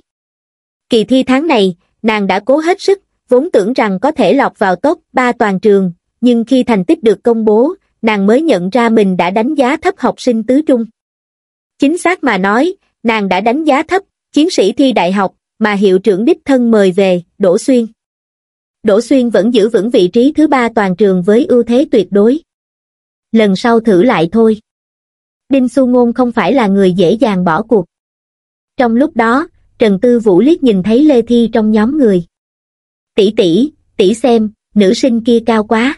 Kỳ thi tháng này, nàng đã cố hết sức, vốn tưởng rằng có thể lọt vào top 3 toàn trường, nhưng khi thành tích được công bố, nàng mới nhận ra mình đã đánh giá thấp học sinh tứ trung. Chính xác mà nói, nàng đã đánh giá thấp, chiến sĩ thi đại học, mà hiệu trưởng đích thân mời về, Đỗ Xuyên. Đỗ Xuyên vẫn giữ vững vị trí thứ ba toàn trường với ưu thế tuyệt đối. Lần sau thử lại thôi. Đinh Xu Ngôn không phải là người dễ dàng bỏ cuộc. Trong lúc đó, Trần Tư Vũ liếc nhìn thấy Lê Thi trong nhóm người. Tỷ tỷ, tỷ xem, nữ sinh kia cao quá.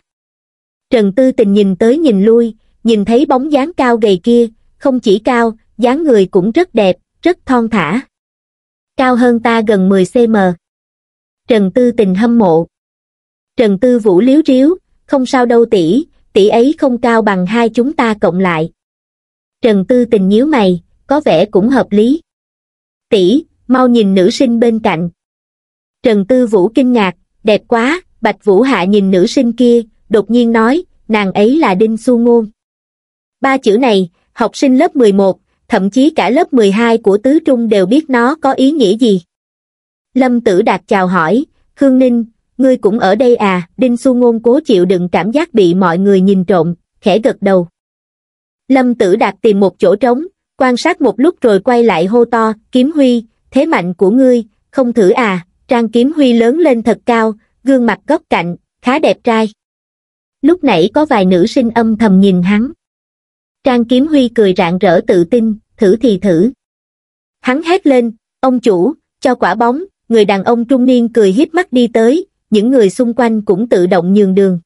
Trần Tư Tình nhìn tới nhìn lui, nhìn thấy bóng dáng cao gầy kia, không chỉ cao, dáng người cũng rất đẹp, rất thon thả. Cao hơn ta gần 10cm. Trần Tư Tình hâm mộ. Trần Tư Vũ liếu riếu, không sao đâu tỷ, tỷ ấy không cao bằng hai chúng ta cộng lại. Trần Tư Tình nhíu mày, có vẻ cũng hợp lý. Tỷ, mau nhìn nữ sinh bên cạnh. Trần Tư Vũ kinh ngạc, đẹp quá, Bạch Vũ Hạ nhìn nữ sinh kia, đột nhiên nói, nàng ấy là Đinh Xu Ngôn. Ba chữ này, học sinh lớp 11, thậm chí cả lớp 12 của Tứ Trung đều biết nó có ý nghĩa gì. Lâm Tử Đạt chào hỏi, Khương Ninh, ngươi cũng ở đây à, Đinh Xu Ngôn cố chịu đựng cảm giác bị mọi người nhìn trộm, khẽ gật đầu. Lâm Tử Đạt tìm một chỗ trống, quan sát một lúc rồi quay lại hô to, kiếm huy, thế mạnh của ngươi, không thử à, trang kiếm huy lớn lên thật cao, gương mặt góc cạnh, khá đẹp trai lúc nãy có vài nữ sinh âm thầm nhìn hắn trang kiếm huy cười rạng rỡ tự tin thử thì thử hắn hét lên ông chủ cho quả bóng người đàn ông trung niên cười híp mắt đi tới những người xung quanh cũng tự động nhường đường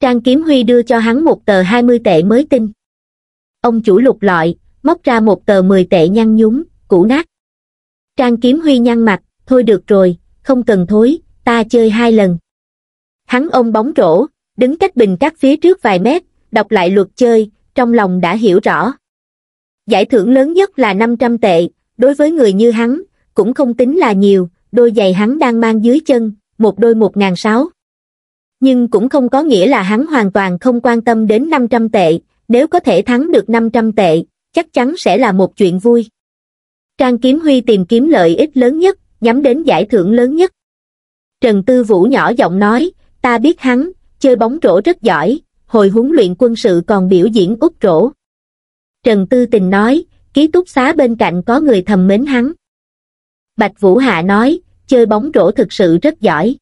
trang kiếm huy đưa cho hắn một tờ hai mươi tệ mới tinh ông chủ lục lọi móc ra một tờ mười tệ nhăn nhúm cũ nát trang kiếm huy nhăn mặt thôi được rồi không cần thối ta chơi hai lần hắn ôm bóng rổ đứng cách bình các phía trước vài mét, đọc lại luật chơi, trong lòng đã hiểu rõ. Giải thưởng lớn nhất là 500 tệ, đối với người như hắn, cũng không tính là nhiều, đôi giày hắn đang mang dưới chân, một đôi 1.600. Nhưng cũng không có nghĩa là hắn hoàn toàn không quan tâm đến 500 tệ, nếu có thể thắng được 500 tệ, chắc chắn sẽ là một chuyện vui. Trang Kiếm Huy tìm kiếm lợi ích lớn nhất, nhắm đến giải thưởng lớn nhất. Trần Tư Vũ nhỏ giọng nói, ta biết hắn, chơi bóng rổ rất giỏi, hồi huấn luyện quân sự còn biểu diễn út rổ. Trần Tư Tình nói, ký túc xá bên cạnh có người thầm mến hắn. Bạch Vũ Hạ nói, chơi bóng rổ thực sự rất giỏi.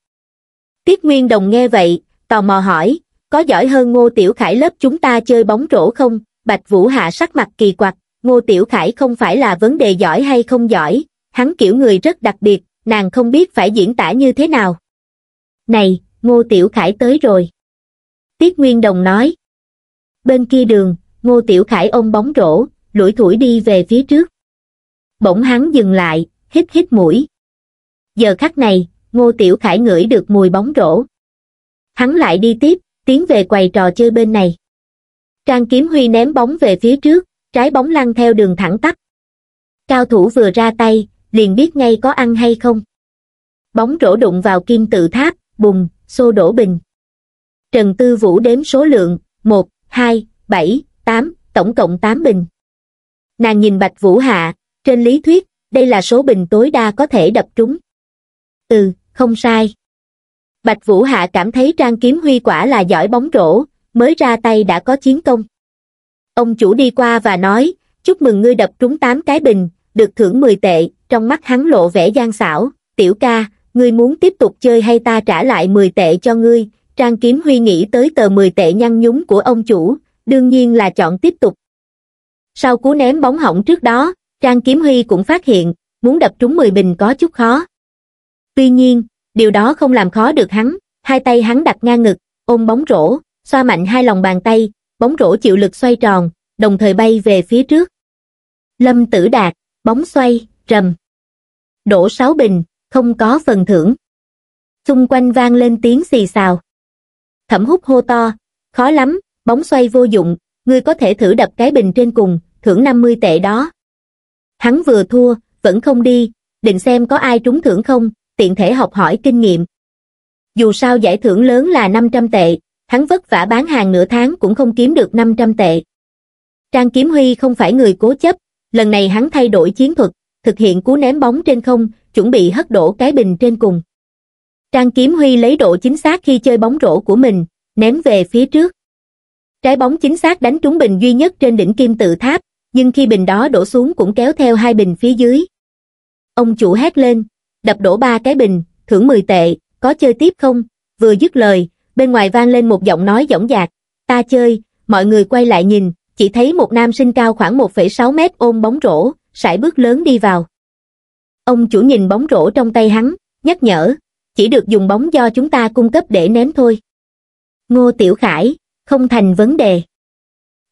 Tiết Nguyên Đồng nghe vậy, tò mò hỏi, có giỏi hơn Ngô Tiểu Khải lớp chúng ta chơi bóng rổ không? Bạch Vũ Hạ sắc mặt kỳ quặc, Ngô Tiểu Khải không phải là vấn đề giỏi hay không giỏi, hắn kiểu người rất đặc biệt, nàng không biết phải diễn tả như thế nào. Này, ngô tiểu khải tới rồi tiết nguyên đồng nói bên kia đường ngô tiểu khải ôm bóng rổ lủi thủi đi về phía trước bỗng hắn dừng lại hít hít mũi giờ khắc này ngô tiểu khải ngửi được mùi bóng rổ hắn lại đi tiếp tiến về quầy trò chơi bên này trang kiếm huy ném bóng về phía trước trái bóng lăn theo đường thẳng tắp cao thủ vừa ra tay liền biết ngay có ăn hay không bóng rổ đụng vào kim tự tháp bùng xô đổ bình. Trần Tư Vũ đếm số lượng, 1, 2, 7, 8, tổng cộng 8 bình. Nàng nhìn Bạch Vũ Hạ, trên lý thuyết, đây là số bình tối đa có thể đập trúng. Ừ, không sai. Bạch Vũ Hạ cảm thấy Trang Kiếm Huy quả là giỏi bóng rổ, mới ra tay đã có chiến công. Ông chủ đi qua và nói, chúc mừng ngươi đập trúng 8 cái bình, được thưởng 10 tệ, trong mắt hắn lộ vẻ gian xảo, tiểu ca, ngươi muốn tiếp tục chơi hay ta trả lại mười tệ cho ngươi trang kiếm huy nghĩ tới tờ mười tệ nhăn nhúng của ông chủ đương nhiên là chọn tiếp tục sau cú ném bóng hỏng trước đó trang kiếm huy cũng phát hiện muốn đập trúng mười bình có chút khó tuy nhiên điều đó không làm khó được hắn hai tay hắn đặt ngang ngực ôm bóng rổ xoa mạnh hai lòng bàn tay bóng rổ chịu lực xoay tròn đồng thời bay về phía trước lâm tử đạt bóng xoay trầm đổ sáu bình không có phần thưởng. Xung quanh vang lên tiếng xì xào. Thẩm hút hô to, khó lắm, bóng xoay vô dụng, ngươi có thể thử đập cái bình trên cùng, thưởng 50 tệ đó. Hắn vừa thua, vẫn không đi, định xem có ai trúng thưởng không, tiện thể học hỏi kinh nghiệm. Dù sao giải thưởng lớn là 500 tệ, hắn vất vả bán hàng nửa tháng cũng không kiếm được 500 tệ. Trang Kiếm Huy không phải người cố chấp, lần này hắn thay đổi chiến thuật, thực hiện cú ném bóng trên không, chuẩn bị hất đổ cái bình trên cùng. Trang Kiếm Huy lấy độ chính xác khi chơi bóng rổ của mình, ném về phía trước. Trái bóng chính xác đánh trúng bình duy nhất trên đỉnh kim tự tháp, nhưng khi bình đó đổ xuống cũng kéo theo hai bình phía dưới. Ông chủ hét lên, đập đổ ba cái bình, thưởng 10 tệ, có chơi tiếp không? Vừa dứt lời, bên ngoài vang lên một giọng nói dõng dạc, ta chơi, mọi người quay lại nhìn, chỉ thấy một nam sinh cao khoảng 1,6 mét ôm bóng rổ, sải bước lớn đi vào ông chủ nhìn bóng rổ trong tay hắn nhắc nhở chỉ được dùng bóng do chúng ta cung cấp để ném thôi ngô tiểu khải không thành vấn đề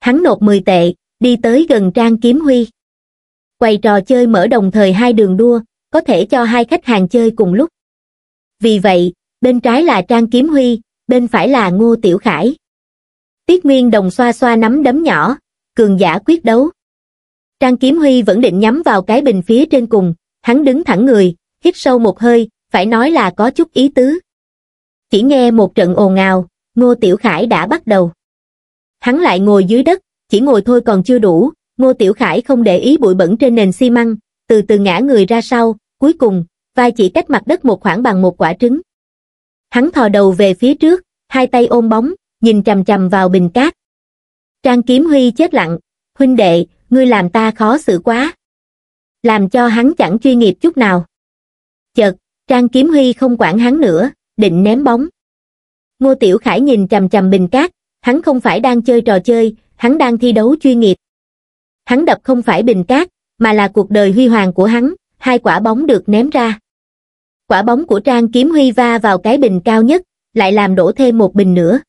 hắn nộp 10 tệ đi tới gần trang kiếm huy quầy trò chơi mở đồng thời hai đường đua có thể cho hai khách hàng chơi cùng lúc vì vậy bên trái là trang kiếm huy bên phải là ngô tiểu khải tiết nguyên đồng xoa xoa nắm đấm nhỏ cường giả quyết đấu trang kiếm huy vẫn định nhắm vào cái bình phía trên cùng hắn đứng thẳng người, hít sâu một hơi, phải nói là có chút ý tứ. Chỉ nghe một trận ồn ào, Ngô Tiểu Khải đã bắt đầu. Hắn lại ngồi dưới đất, chỉ ngồi thôi còn chưa đủ, Ngô Tiểu Khải không để ý bụi bẩn trên nền xi măng, từ từ ngã người ra sau, cuối cùng, vai chỉ cách mặt đất một khoảng bằng một quả trứng. Hắn thò đầu về phía trước, hai tay ôm bóng, nhìn chầm chầm vào bình cát. Trang Kiếm Huy chết lặng, huynh đệ, ngươi làm ta khó xử quá làm cho hắn chẳng chuyên nghiệp chút nào chợt trang kiếm huy không quản hắn nữa định ném bóng ngô tiểu khải nhìn chằm chằm bình cát hắn không phải đang chơi trò chơi hắn đang thi đấu chuyên nghiệp hắn đập không phải bình cát mà là cuộc đời huy hoàng của hắn hai quả bóng được ném ra quả bóng của trang kiếm huy va vào cái bình cao nhất lại làm đổ thêm một bình nữa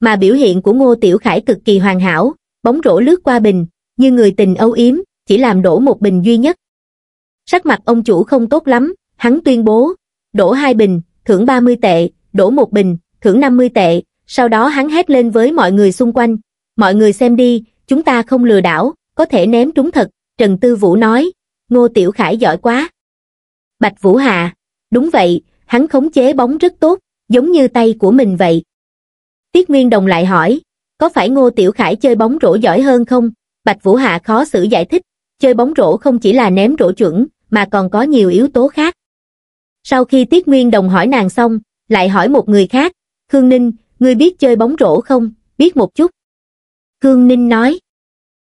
mà biểu hiện của ngô tiểu khải cực kỳ hoàn hảo bóng rổ lướt qua bình như người tình âu yếm chỉ làm đổ một bình duy nhất. Sắc mặt ông chủ không tốt lắm, hắn tuyên bố, đổ hai bình, thưởng 30 tệ, đổ một bình, thưởng 50 tệ, sau đó hắn hét lên với mọi người xung quanh, mọi người xem đi, chúng ta không lừa đảo, có thể ném trúng thật, Trần Tư Vũ nói, Ngô Tiểu Khải giỏi quá. Bạch Vũ hà đúng vậy, hắn khống chế bóng rất tốt, giống như tay của mình vậy. Tiết Nguyên Đồng lại hỏi, có phải Ngô Tiểu Khải chơi bóng rổ giỏi hơn không? Bạch Vũ hà khó xử giải thích, chơi bóng rổ không chỉ là ném rổ chuẩn, mà còn có nhiều yếu tố khác. Sau khi Tiết Nguyên Đồng hỏi nàng xong, lại hỏi một người khác, Khương Ninh, ngươi biết chơi bóng rổ không? Biết một chút. Khương Ninh nói.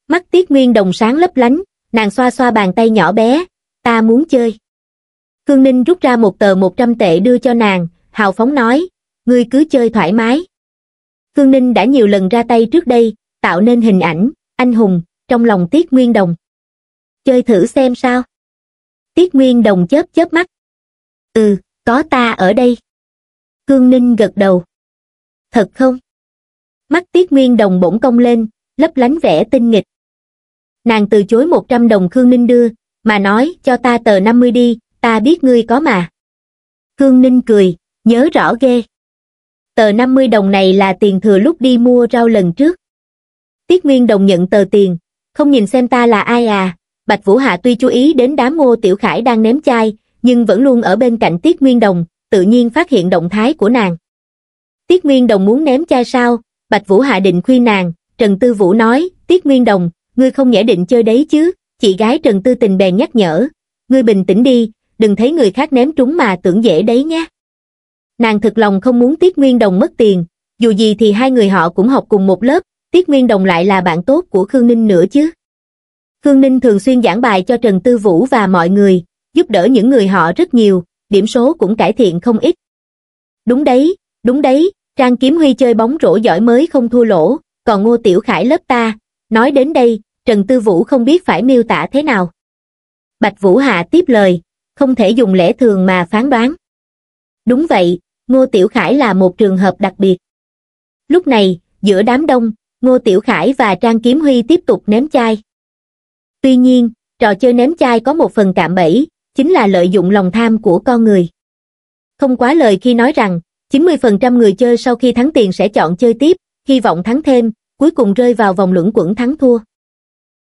Mắt Tiết Nguyên Đồng sáng lấp lánh, nàng xoa xoa bàn tay nhỏ bé, ta muốn chơi. Khương Ninh rút ra một tờ 100 tệ đưa cho nàng, hào phóng nói, ngươi cứ chơi thoải mái. Khương Ninh đã nhiều lần ra tay trước đây, tạo nên hình ảnh, anh hùng, trong lòng Tiết Nguyên Đồng chơi thử xem sao. Tiết Nguyên Đồng chớp chớp mắt. Ừ, có ta ở đây. Cương Ninh gật đầu. Thật không? Mắt Tiết Nguyên Đồng bỗng công lên, lấp lánh vẻ tinh nghịch. Nàng từ chối 100 đồng Cương Ninh đưa, mà nói cho ta tờ 50 đi, ta biết ngươi có mà. Cương Ninh cười, nhớ rõ ghê. Tờ 50 đồng này là tiền thừa lúc đi mua rau lần trước. Tiết Nguyên Đồng nhận tờ tiền, không nhìn xem ta là ai à, bạch vũ hạ tuy chú ý đến đám ngô tiểu khải đang ném chai nhưng vẫn luôn ở bên cạnh tiết nguyên đồng tự nhiên phát hiện động thái của nàng tiết nguyên đồng muốn ném chai sao bạch vũ hạ định khuyên nàng trần tư vũ nói tiết nguyên đồng ngươi không nhẽ định chơi đấy chứ chị gái trần tư tình bèn nhắc nhở ngươi bình tĩnh đi đừng thấy người khác ném trúng mà tưởng dễ đấy nhé nàng thực lòng không muốn tiết nguyên đồng mất tiền dù gì thì hai người họ cũng học cùng một lớp tiết nguyên đồng lại là bạn tốt của khương ninh nữa chứ Khương Ninh thường xuyên giảng bài cho Trần Tư Vũ và mọi người, giúp đỡ những người họ rất nhiều, điểm số cũng cải thiện không ít. Đúng đấy, đúng đấy, Trang Kiếm Huy chơi bóng rổ giỏi mới không thua lỗ, còn Ngô Tiểu Khải lớp ta. Nói đến đây, Trần Tư Vũ không biết phải miêu tả thế nào. Bạch Vũ Hạ tiếp lời, không thể dùng lẽ thường mà phán đoán. Đúng vậy, Ngô Tiểu Khải là một trường hợp đặc biệt. Lúc này, giữa đám đông, Ngô Tiểu Khải và Trang Kiếm Huy tiếp tục ném chai. Tuy nhiên, trò chơi ném chai có một phần cạm bẫy, chính là lợi dụng lòng tham của con người. Không quá lời khi nói rằng, 90% người chơi sau khi thắng tiền sẽ chọn chơi tiếp, hy vọng thắng thêm, cuối cùng rơi vào vòng luẩn quẩn thắng thua.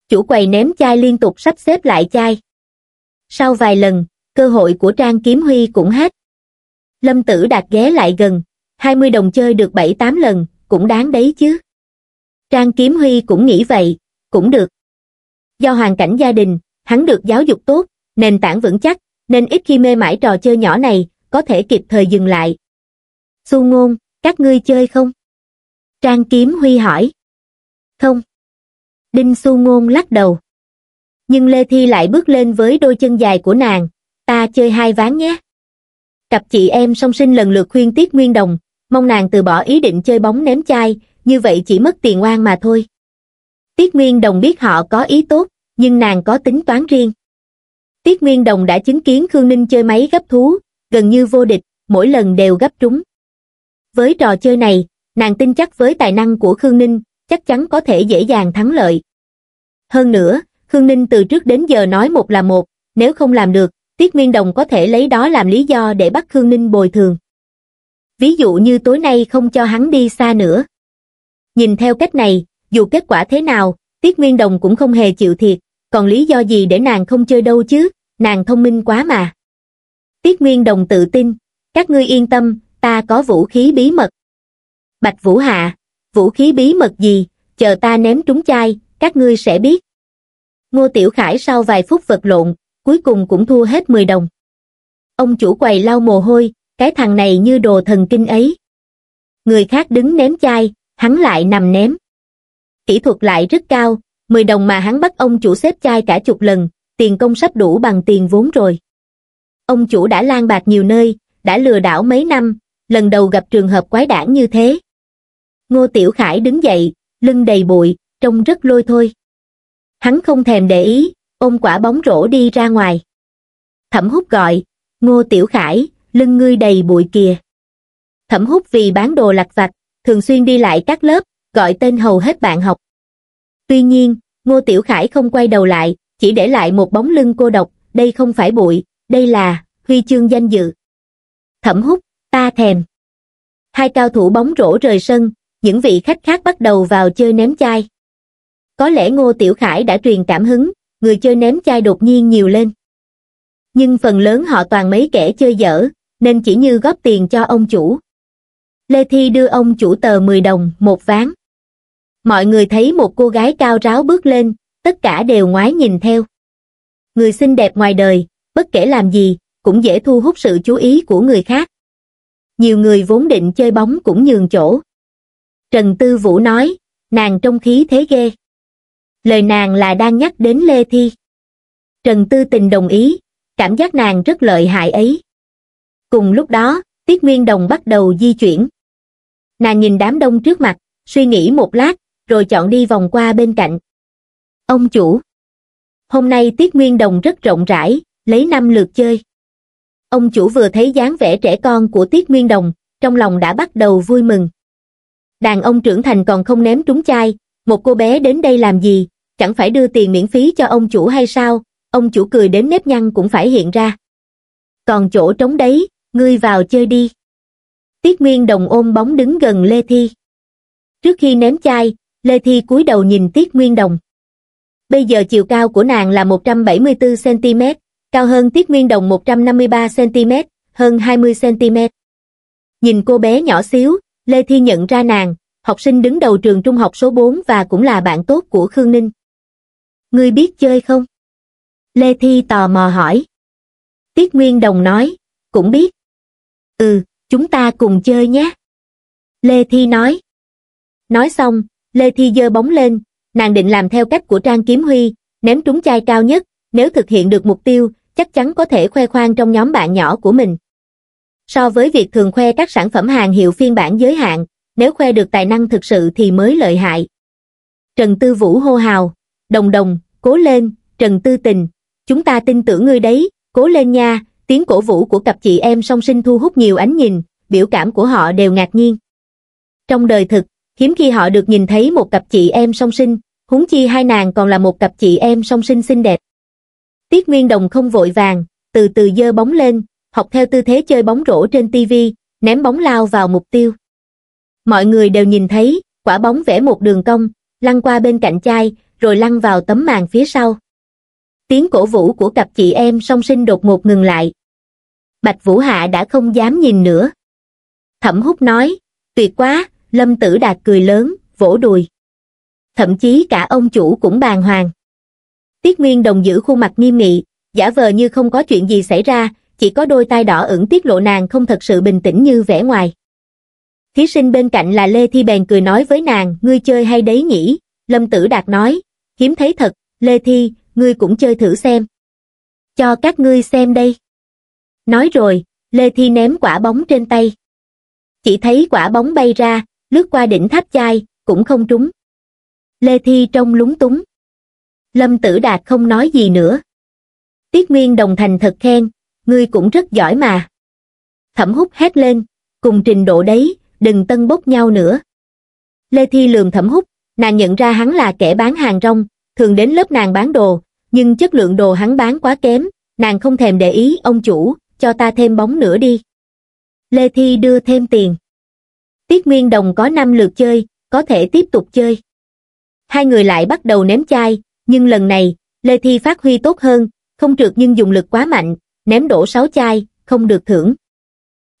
Chủ quầy ném chai liên tục sắp xếp lại chai. Sau vài lần, cơ hội của Trang Kiếm Huy cũng hết. Lâm Tử Đạt ghé lại gần, 20 đồng chơi được 7-8 lần, cũng đáng đấy chứ. Trang Kiếm Huy cũng nghĩ vậy, cũng được. Do hoàn cảnh gia đình, hắn được giáo dục tốt, nền tảng vững chắc, nên ít khi mê mải trò chơi nhỏ này, có thể kịp thời dừng lại. Xu ngôn, các ngươi chơi không? Trang Kiếm Huy hỏi. Không. Đinh Xu ngôn lắc đầu. Nhưng Lê Thi lại bước lên với đôi chân dài của nàng, ta chơi hai ván nhé. Cặp chị em song sinh lần lượt khuyên Tiết Nguyên Đồng, mong nàng từ bỏ ý định chơi bóng ném chai, như vậy chỉ mất tiền oan mà thôi. Tiết Nguyên Đồng biết họ có ý tốt, nhưng nàng có tính toán riêng. Tiết Nguyên Đồng đã chứng kiến Khương Ninh chơi máy gấp thú, gần như vô địch, mỗi lần đều gấp trúng. Với trò chơi này, nàng tin chắc với tài năng của Khương Ninh, chắc chắn có thể dễ dàng thắng lợi. Hơn nữa, Khương Ninh từ trước đến giờ nói một là một, nếu không làm được, Tiết Nguyên Đồng có thể lấy đó làm lý do để bắt Khương Ninh bồi thường. Ví dụ như tối nay không cho hắn đi xa nữa. Nhìn theo cách này, dù kết quả thế nào, Tiết Nguyên Đồng cũng không hề chịu thiệt, còn lý do gì để nàng không chơi đâu chứ, nàng thông minh quá mà. Tiết Nguyên Đồng tự tin, các ngươi yên tâm, ta có vũ khí bí mật. Bạch Vũ Hạ, vũ khí bí mật gì, chờ ta ném trúng chai, các ngươi sẽ biết. Ngô Tiểu Khải sau vài phút vật lộn, cuối cùng cũng thua hết 10 đồng. Ông chủ quầy lau mồ hôi, cái thằng này như đồ thần kinh ấy. Người khác đứng ném chai, hắn lại nằm ném kỹ thuật lại rất cao, 10 đồng mà hắn bắt ông chủ xếp chai cả chục lần, tiền công sắp đủ bằng tiền vốn rồi. Ông chủ đã lan bạc nhiều nơi, đã lừa đảo mấy năm, lần đầu gặp trường hợp quái đản như thế. Ngô Tiểu Khải đứng dậy, lưng đầy bụi, trông rất lôi thôi. Hắn không thèm để ý, ôm quả bóng rổ đi ra ngoài. Thẩm hút gọi, Ngô Tiểu Khải, lưng ngươi đầy bụi kìa. Thẩm hút vì bán đồ lặt vặt, thường xuyên đi lại các lớp, gọi tên hầu hết bạn học. Tuy nhiên, Ngô Tiểu Khải không quay đầu lại, chỉ để lại một bóng lưng cô độc, đây không phải bụi, đây là huy chương danh dự. Thẩm hút, ta thèm. Hai cao thủ bóng rổ rời sân, những vị khách khác bắt đầu vào chơi ném chai. Có lẽ Ngô Tiểu Khải đã truyền cảm hứng, người chơi ném chai đột nhiên nhiều lên. Nhưng phần lớn họ toàn mấy kẻ chơi dở, nên chỉ như góp tiền cho ông chủ. Lê Thi đưa ông chủ tờ 10 đồng, một ván mọi người thấy một cô gái cao ráo bước lên, tất cả đều ngoái nhìn theo. Người xinh đẹp ngoài đời, bất kể làm gì, cũng dễ thu hút sự chú ý của người khác. Nhiều người vốn định chơi bóng cũng nhường chỗ. Trần Tư Vũ nói, nàng trông khí thế ghê. Lời nàng là đang nhắc đến Lê Thi. Trần Tư Tình đồng ý, cảm giác nàng rất lợi hại ấy. Cùng lúc đó, Tiết Nguyên Đồng bắt đầu di chuyển. Nàng nhìn đám đông trước mặt, suy nghĩ một lát, rồi chọn đi vòng qua bên cạnh. Ông chủ. Hôm nay Tiết Nguyên Đồng rất rộng rãi, lấy năm lượt chơi. Ông chủ vừa thấy dáng vẻ trẻ con của Tiết Nguyên Đồng, trong lòng đã bắt đầu vui mừng. Đàn ông trưởng thành còn không ném trúng chai, một cô bé đến đây làm gì, chẳng phải đưa tiền miễn phí cho ông chủ hay sao, ông chủ cười đến nếp nhăn cũng phải hiện ra. Còn chỗ trống đấy, ngươi vào chơi đi. Tiết Nguyên Đồng ôm bóng đứng gần Lê Thi. Trước khi ném chai, lê thi cúi đầu nhìn tiết nguyên đồng bây giờ chiều cao của nàng là 174 cm cao hơn tiết nguyên đồng 153 cm hơn 20 cm nhìn cô bé nhỏ xíu lê thi nhận ra nàng học sinh đứng đầu trường trung học số 4 và cũng là bạn tốt của khương ninh ngươi biết chơi không lê thi tò mò hỏi tiết nguyên đồng nói cũng biết ừ chúng ta cùng chơi nhé lê thi nói nói xong Lê Thi dơ bóng lên, nàng định làm theo cách của Trang Kiếm Huy, ném trúng chai cao nhất, nếu thực hiện được mục tiêu, chắc chắn có thể khoe khoang trong nhóm bạn nhỏ của mình. So với việc thường khoe các sản phẩm hàng hiệu phiên bản giới hạn, nếu khoe được tài năng thực sự thì mới lợi hại. Trần Tư Vũ hô hào, đồng đồng, cố lên, Trần Tư Tình, chúng ta tin tưởng ngươi đấy, cố lên nha, tiếng cổ vũ của cặp chị em song sinh thu hút nhiều ánh nhìn, biểu cảm của họ đều ngạc nhiên. Trong đời thực, hiếm khi họ được nhìn thấy một cặp chị em song sinh, huống chi hai nàng còn là một cặp chị em song sinh xinh đẹp. Tiết Nguyên Đồng không vội vàng, từ từ dơ bóng lên, học theo tư thế chơi bóng rổ trên tivi, ném bóng lao vào mục tiêu. Mọi người đều nhìn thấy, quả bóng vẽ một đường cong, lăn qua bên cạnh chai, rồi lăn vào tấm màn phía sau. Tiếng cổ vũ của cặp chị em song sinh đột ngột ngừng lại. Bạch Vũ Hạ đã không dám nhìn nữa. Thẩm Húc nói, tuyệt quá, Lâm Tử Đạt cười lớn, vỗ đùi. Thậm chí cả ông chủ cũng bàn hoàng. Tiết Nguyên Đồng giữ khuôn mặt nghiêm nghị, giả vờ như không có chuyện gì xảy ra, chỉ có đôi tai đỏ ửng tiết lộ nàng không thật sự bình tĩnh như vẻ ngoài. Thí sinh bên cạnh là Lê Thi bèn cười nói với nàng, ngươi chơi hay đấy nhỉ? Lâm Tử Đạt nói, hiếm thấy thật, Lê Thi, ngươi cũng chơi thử xem. Cho các ngươi xem đây. Nói rồi, Lê Thi ném quả bóng trên tay. Chỉ thấy quả bóng bay ra, lướt qua đỉnh tháp chai, cũng không trúng. Lê Thi trông lúng túng. Lâm Tử Đạt không nói gì nữa. Tiết Nguyên đồng thành thật khen, ngươi cũng rất giỏi mà. Thẩm hút hét lên, cùng trình độ đấy, đừng tân bốc nhau nữa. Lê Thi lường thẩm hút, nàng nhận ra hắn là kẻ bán hàng rong, thường đến lớp nàng bán đồ, nhưng chất lượng đồ hắn bán quá kém, nàng không thèm để ý ông chủ, cho ta thêm bóng nữa đi. Lê Thi đưa thêm tiền. Tiết Nguyên Đồng có 5 lượt chơi, có thể tiếp tục chơi. Hai người lại bắt đầu ném chai, nhưng lần này, Lê Thi phát huy tốt hơn, không trượt nhưng dùng lực quá mạnh, ném đổ 6 chai, không được thưởng.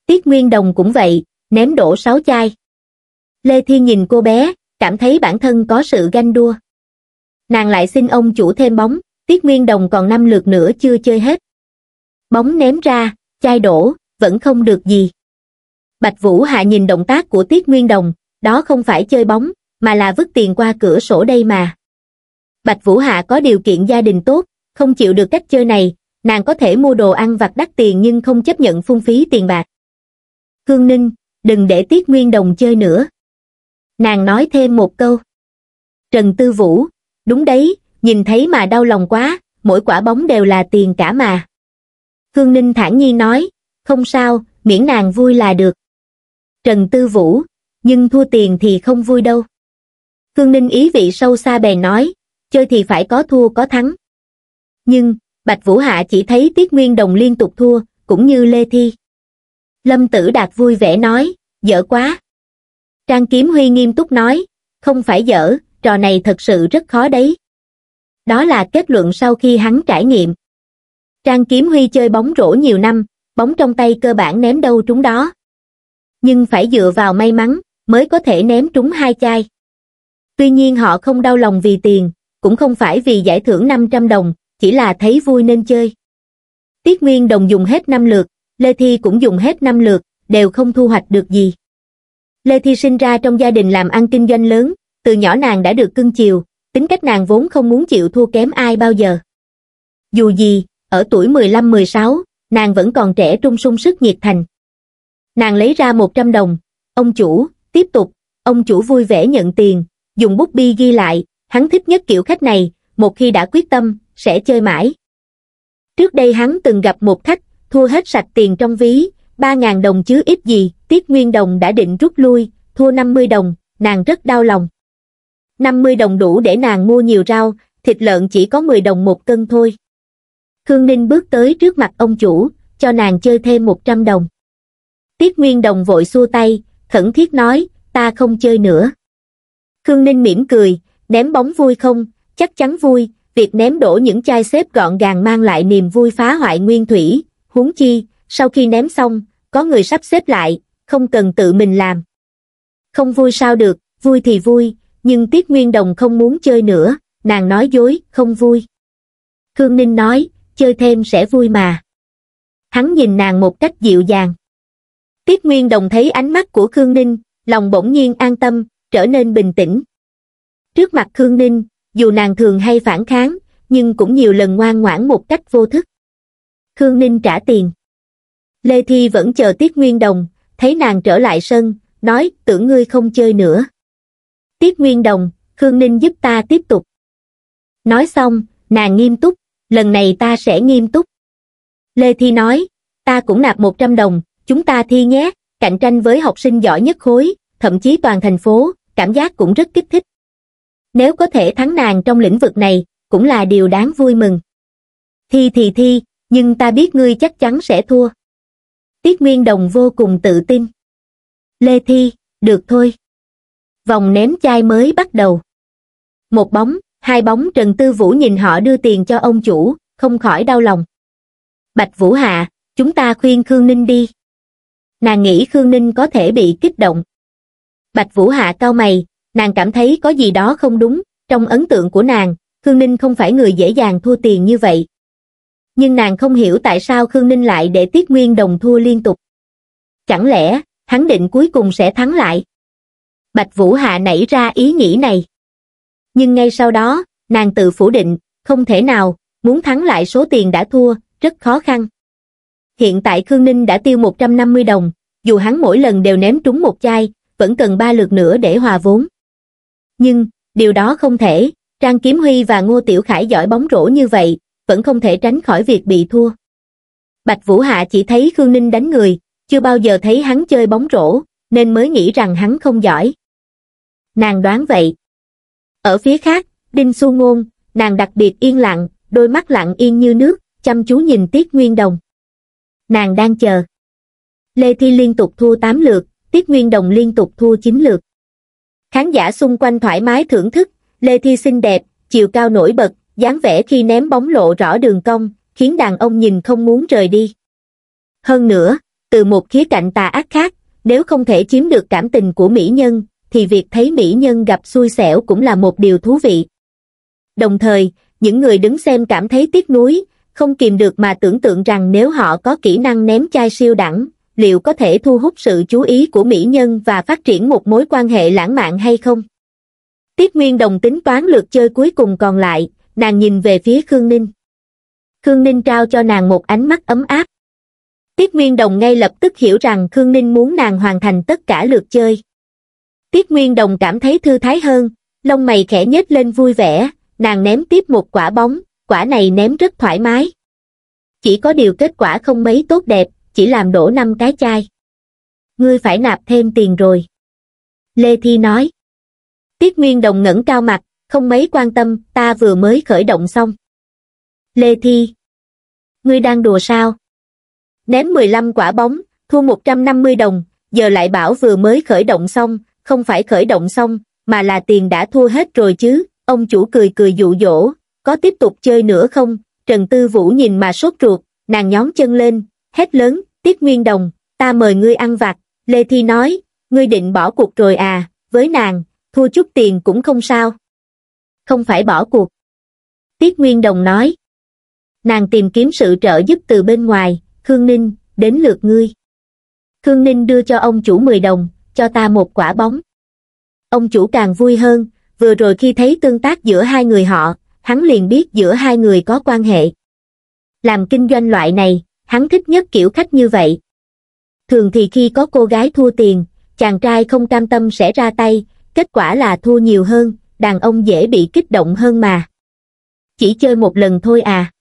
Tiết Nguyên Đồng cũng vậy, ném đổ 6 chai. Lê Thi nhìn cô bé, cảm thấy bản thân có sự ganh đua. Nàng lại xin ông chủ thêm bóng, Tiết Nguyên Đồng còn 5 lượt nữa chưa chơi hết. Bóng ném ra, chai đổ, vẫn không được gì bạch vũ hạ nhìn động tác của tiết nguyên đồng đó không phải chơi bóng mà là vứt tiền qua cửa sổ đây mà bạch vũ hạ có điều kiện gia đình tốt không chịu được cách chơi này nàng có thể mua đồ ăn vặt đắt tiền nhưng không chấp nhận phung phí tiền bạc khương ninh đừng để tiết nguyên đồng chơi nữa nàng nói thêm một câu trần tư vũ đúng đấy nhìn thấy mà đau lòng quá mỗi quả bóng đều là tiền cả mà khương ninh thản nhiên nói không sao miễn nàng vui là được Trần Tư Vũ, nhưng thua tiền thì không vui đâu. Khương Ninh ý vị sâu xa bèn nói, chơi thì phải có thua có thắng. Nhưng, Bạch Vũ Hạ chỉ thấy Tiết Nguyên Đồng liên tục thua, cũng như Lê Thi. Lâm Tử Đạt vui vẻ nói, dở quá. Trang Kiếm Huy nghiêm túc nói, không phải dở, trò này thật sự rất khó đấy. Đó là kết luận sau khi hắn trải nghiệm. Trang Kiếm Huy chơi bóng rổ nhiều năm, bóng trong tay cơ bản ném đâu trúng đó nhưng phải dựa vào may mắn mới có thể ném trúng hai chai. Tuy nhiên họ không đau lòng vì tiền, cũng không phải vì giải thưởng 500 đồng, chỉ là thấy vui nên chơi. Tiết Nguyên Đồng dùng hết năm lượt, Lê Thi cũng dùng hết năm lượt, đều không thu hoạch được gì. Lê Thi sinh ra trong gia đình làm ăn kinh doanh lớn, từ nhỏ nàng đã được cưng chiều, tính cách nàng vốn không muốn chịu thua kém ai bao giờ. Dù gì, ở tuổi 15-16, nàng vẫn còn trẻ trung sung sức nhiệt thành. Nàng lấy ra 100 đồng. Ông chủ, tiếp tục. Ông chủ vui vẻ nhận tiền, dùng bút bi ghi lại. Hắn thích nhất kiểu khách này, một khi đã quyết tâm, sẽ chơi mãi. Trước đây hắn từng gặp một khách, thua hết sạch tiền trong ví, 3.000 đồng chứ ít gì, Tiết Nguyên Đồng đã định rút lui, thua 50 đồng, nàng rất đau lòng. 50 đồng đủ để nàng mua nhiều rau, thịt lợn chỉ có 10 đồng một cân thôi. Khương Ninh bước tới trước mặt ông chủ, cho nàng chơi thêm 100 đồng. Tiết Nguyên Đồng vội xua tay, khẩn thiết nói, ta không chơi nữa. Khương Ninh mỉm cười, ném bóng vui không, chắc chắn vui, việc ném đổ những chai xếp gọn gàng mang lại niềm vui phá hoại nguyên thủy, huống chi, sau khi ném xong, có người sắp xếp lại, không cần tự mình làm. Không vui sao được, vui thì vui, nhưng Tiết Nguyên Đồng không muốn chơi nữa, nàng nói dối, không vui. Khương Ninh nói, chơi thêm sẽ vui mà. Hắn nhìn nàng một cách dịu dàng. Tiết Nguyên Đồng thấy ánh mắt của Khương Ninh, lòng bỗng nhiên an tâm, trở nên bình tĩnh. Trước mặt Khương Ninh, dù nàng thường hay phản kháng, nhưng cũng nhiều lần ngoan ngoãn một cách vô thức. Khương Ninh trả tiền. Lê Thi vẫn chờ Tiết Nguyên Đồng, thấy nàng trở lại sân, nói tưởng ngươi không chơi nữa. Tiết Nguyên Đồng, Khương Ninh giúp ta tiếp tục. Nói xong, nàng nghiêm túc, lần này ta sẽ nghiêm túc. Lê Thi nói, ta cũng nạp 100 đồng, Chúng ta thi nhé, cạnh tranh với học sinh giỏi nhất khối, thậm chí toàn thành phố, cảm giác cũng rất kích thích. Nếu có thể thắng nàng trong lĩnh vực này, cũng là điều đáng vui mừng. Thi thì thi, nhưng ta biết ngươi chắc chắn sẽ thua. Tiết Nguyên Đồng vô cùng tự tin. Lê Thi, được thôi. Vòng ném chai mới bắt đầu. Một bóng, hai bóng Trần Tư Vũ nhìn họ đưa tiền cho ông chủ, không khỏi đau lòng. Bạch Vũ Hạ, chúng ta khuyên Khương Ninh đi nàng nghĩ khương ninh có thể bị kích động bạch vũ hạ cao mày nàng cảm thấy có gì đó không đúng trong ấn tượng của nàng khương ninh không phải người dễ dàng thua tiền như vậy nhưng nàng không hiểu tại sao khương ninh lại để tiết nguyên đồng thua liên tục chẳng lẽ hắn định cuối cùng sẽ thắng lại bạch vũ hạ nảy ra ý nghĩ này nhưng ngay sau đó nàng tự phủ định không thể nào muốn thắng lại số tiền đã thua rất khó khăn Hiện tại Khương Ninh đã tiêu 150 đồng, dù hắn mỗi lần đều ném trúng một chai, vẫn cần ba lượt nữa để hòa vốn. Nhưng, điều đó không thể, Trang Kiếm Huy và Ngô Tiểu Khải giỏi bóng rổ như vậy, vẫn không thể tránh khỏi việc bị thua. Bạch Vũ Hạ chỉ thấy Khương Ninh đánh người, chưa bao giờ thấy hắn chơi bóng rổ, nên mới nghĩ rằng hắn không giỏi. Nàng đoán vậy. Ở phía khác, Đinh Xu Ngôn, nàng đặc biệt yên lặng, đôi mắt lặng yên như nước, chăm chú nhìn Tiết Nguyên Đồng nàng đang chờ. Lê Thi liên tục thua 8 lượt, Tiết Nguyên Đồng liên tục thua 9 lượt. Khán giả xung quanh thoải mái thưởng thức, Lê Thi xinh đẹp, chiều cao nổi bật, dáng vẻ khi ném bóng lộ rõ đường cong, khiến đàn ông nhìn không muốn rời đi. Hơn nữa, từ một khía cạnh tà ác khác, nếu không thể chiếm được cảm tình của mỹ nhân, thì việc thấy mỹ nhân gặp xui xẻo cũng là một điều thú vị. Đồng thời, những người đứng xem cảm thấy tiếc nuối, không kìm được mà tưởng tượng rằng nếu họ có kỹ năng ném chai siêu đẳng, liệu có thể thu hút sự chú ý của mỹ nhân và phát triển một mối quan hệ lãng mạn hay không. Tiết Nguyên Đồng tính toán lượt chơi cuối cùng còn lại, nàng nhìn về phía Khương Ninh. Khương Ninh trao cho nàng một ánh mắt ấm áp. Tiết Nguyên Đồng ngay lập tức hiểu rằng Khương Ninh muốn nàng hoàn thành tất cả lượt chơi. Tiết Nguyên Đồng cảm thấy thư thái hơn, lông mày khẽ nhếch lên vui vẻ, nàng ném tiếp một quả bóng, quả này ném rất thoải mái. Chỉ có điều kết quả không mấy tốt đẹp, chỉ làm đổ năm cái chai. Ngươi phải nạp thêm tiền rồi. Lê Thi nói. Tiết Nguyên Đồng ngẩng cao mặt, không mấy quan tâm, ta vừa mới khởi động xong. Lê Thi. Ngươi đang đùa sao? Ném 15 quả bóng, thua 150 đồng, giờ lại bảo vừa mới khởi động xong, không phải khởi động xong, mà là tiền đã thua hết rồi chứ, ông chủ cười cười dụ dỗ, có tiếp tục chơi nữa không? Trần Tư Vũ nhìn mà sốt ruột, nàng nhón chân lên, hét lớn, Tiết Nguyên Đồng, ta mời ngươi ăn vặt. Lê Thi nói, ngươi định bỏ cuộc rồi à, với nàng, thua chút tiền cũng không sao. Không phải bỏ cuộc. Tiết Nguyên Đồng nói, nàng tìm kiếm sự trợ giúp từ bên ngoài, Khương Ninh, đến lượt ngươi. Khương Ninh đưa cho ông chủ 10 đồng, cho ta một quả bóng. Ông chủ càng vui hơn, vừa rồi khi thấy tương tác giữa hai người họ, hắn liền biết giữa hai người có quan hệ. Làm kinh doanh loại này, hắn thích nhất kiểu khách như vậy. Thường thì khi có cô gái thua tiền, chàng trai không cam tâm sẽ ra tay, kết quả là thua nhiều hơn, đàn ông dễ bị kích động hơn mà. Chỉ chơi một lần thôi à?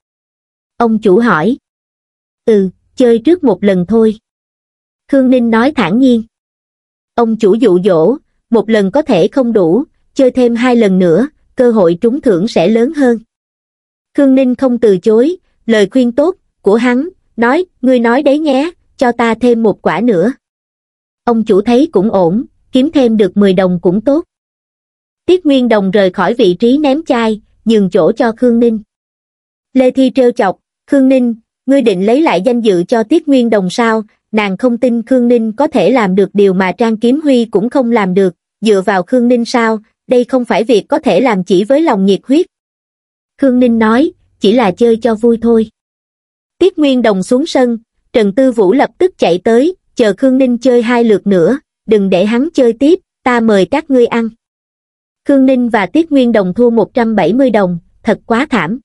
Ông chủ hỏi. Ừ, chơi trước một lần thôi. Khương Ninh nói thản nhiên. Ông chủ dụ dỗ, một lần có thể không đủ, chơi thêm hai lần nữa, cơ hội trúng thưởng sẽ lớn hơn. Khương Ninh không từ chối, lời khuyên tốt của hắn, nói, ngươi nói đấy nhé, cho ta thêm một quả nữa. Ông chủ thấy cũng ổn, kiếm thêm được 10 đồng cũng tốt. Tiết Nguyên Đồng rời khỏi vị trí ném chai, nhường chỗ cho Khương Ninh. Lê Thi trêu chọc, Khương Ninh, ngươi định lấy lại danh dự cho Tiết Nguyên Đồng sao, nàng không tin Khương Ninh có thể làm được điều mà Trang Kiếm Huy cũng không làm được, dựa vào Khương Ninh sao, đây không phải việc có thể làm chỉ với lòng nhiệt huyết. Khương Ninh nói, chỉ là chơi cho vui thôi. Tiết Nguyên Đồng xuống sân, Trần Tư Vũ lập tức chạy tới, chờ Khương Ninh chơi hai lượt nữa, đừng để hắn chơi tiếp, ta mời các ngươi ăn. Khương Ninh và Tiết Nguyên Đồng thua 170 đồng, thật quá thảm.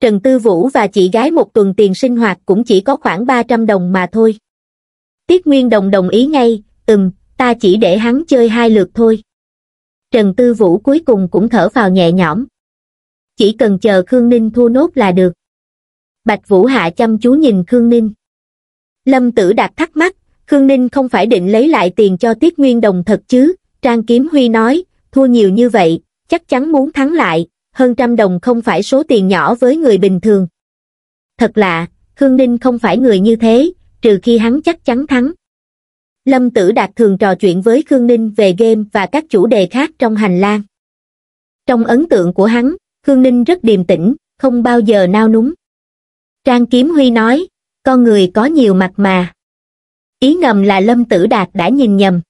Trần Tư Vũ và chị gái một tuần tiền sinh hoạt cũng chỉ có khoảng 300 đồng mà thôi. Tiết Nguyên Đồng đồng ý ngay, ừm, ta chỉ để hắn chơi hai lượt thôi. Trần Tư Vũ cuối cùng cũng thở vào nhẹ nhõm. Chỉ cần chờ Khương Ninh thua nốt là được. Bạch Vũ Hạ chăm chú nhìn Khương Ninh. Lâm Tử Đạt thắc mắc, Khương Ninh không phải định lấy lại tiền cho Tiết Nguyên Đồng thật chứ? Trang Kiếm Huy nói, thua nhiều như vậy, chắc chắn muốn thắng lại, hơn trăm đồng không phải số tiền nhỏ với người bình thường. Thật lạ, Khương Ninh không phải người như thế, trừ khi hắn chắc chắn thắng lâm tử đạt thường trò chuyện với khương ninh về game và các chủ đề khác trong hành lang trong ấn tượng của hắn khương ninh rất điềm tĩnh không bao giờ nao núng trang kiếm huy nói con người có nhiều mặt mà ý ngầm là lâm tử đạt đã nhìn nhầm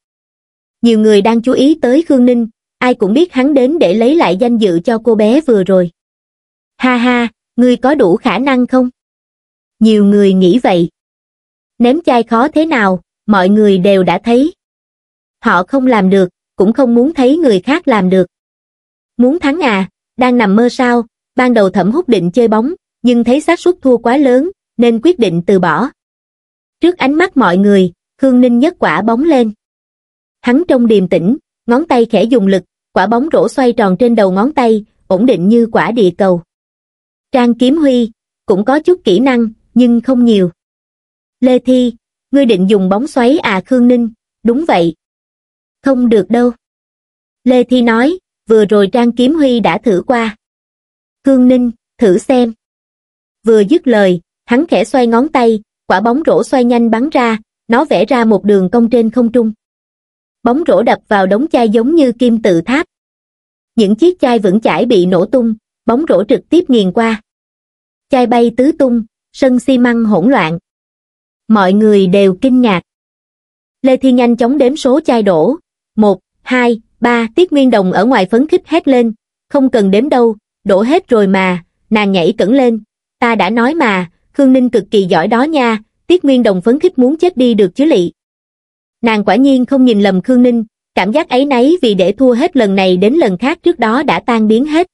nhiều người đang chú ý tới khương ninh ai cũng biết hắn đến để lấy lại danh dự cho cô bé vừa rồi ha ha ngươi có đủ khả năng không nhiều người nghĩ vậy ném chai khó thế nào mọi người đều đã thấy. Họ không làm được, cũng không muốn thấy người khác làm được. Muốn thắng à, đang nằm mơ sao, ban đầu thẩm hút định chơi bóng, nhưng thấy xác suất thua quá lớn, nên quyết định từ bỏ. Trước ánh mắt mọi người, Khương Ninh nhấc quả bóng lên. Hắn trong điềm tĩnh, ngón tay khẽ dùng lực, quả bóng rổ xoay tròn trên đầu ngón tay, ổn định như quả địa cầu. Trang Kiếm Huy, cũng có chút kỹ năng, nhưng không nhiều. Lê Thi, ngươi định dùng bóng xoáy à Khương Ninh, đúng vậy. Không được đâu. Lê Thi nói, vừa rồi Trang Kiếm Huy đã thử qua. Khương Ninh, thử xem. Vừa dứt lời, hắn khẽ xoay ngón tay, quả bóng rổ xoay nhanh bắn ra, nó vẽ ra một đường cong trên không trung. Bóng rổ đập vào đống chai giống như kim tự tháp. Những chiếc chai vững chãi bị nổ tung, bóng rổ trực tiếp nghiền qua. Chai bay tứ tung, sân xi măng hỗn loạn. Mọi người đều kinh ngạc. Lê Thiên nhanh chóng đếm số chai đổ. Một, hai, ba, Tiết Nguyên Đồng ở ngoài phấn khích hét lên. Không cần đếm đâu, đổ hết rồi mà. Nàng nhảy cẩn lên. Ta đã nói mà, Khương Ninh cực kỳ giỏi đó nha. Tiết Nguyên Đồng phấn khích muốn chết đi được chứ lị. Nàng quả nhiên không nhìn lầm Khương Ninh, cảm giác ấy nấy vì để thua hết lần này đến lần khác trước đó đã tan biến hết.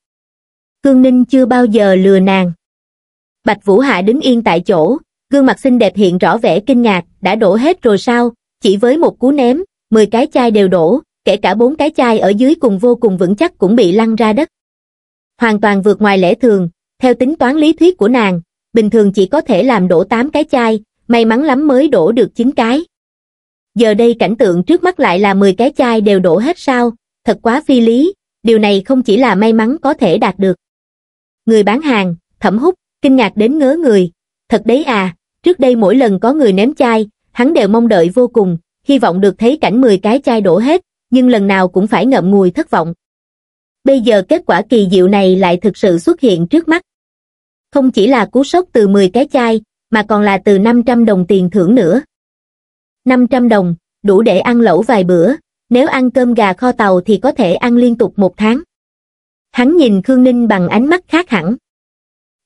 Khương Ninh chưa bao giờ lừa nàng. Bạch Vũ Hạ đứng yên tại chỗ, gương mặt xinh đẹp hiện rõ vẻ kinh ngạc, đã đổ hết rồi sao, chỉ với một cú ném, 10 cái chai đều đổ, kể cả bốn cái chai ở dưới cùng vô cùng vững chắc cũng bị lăn ra đất. Hoàn toàn vượt ngoài lẽ thường, theo tính toán lý thuyết của nàng, bình thường chỉ có thể làm đổ 8 cái chai, may mắn lắm mới đổ được 9 cái. Giờ đây cảnh tượng trước mắt lại là 10 cái chai đều đổ hết sao, thật quá phi lý, điều này không chỉ là may mắn có thể đạt được. Người bán hàng, thẩm hút, kinh ngạc đến ngớ người, thật đấy à, Trước đây mỗi lần có người ném chai, hắn đều mong đợi vô cùng, hy vọng được thấy cảnh 10 cái chai đổ hết, nhưng lần nào cũng phải ngậm ngùi thất vọng. Bây giờ kết quả kỳ diệu này lại thực sự xuất hiện trước mắt. Không chỉ là cú sốc từ 10 cái chai, mà còn là từ 500 đồng tiền thưởng nữa. 500 đồng, đủ để ăn lẩu vài bữa, nếu ăn cơm gà kho tàu thì có thể ăn liên tục một tháng. Hắn nhìn Khương Ninh bằng ánh mắt khác hẳn.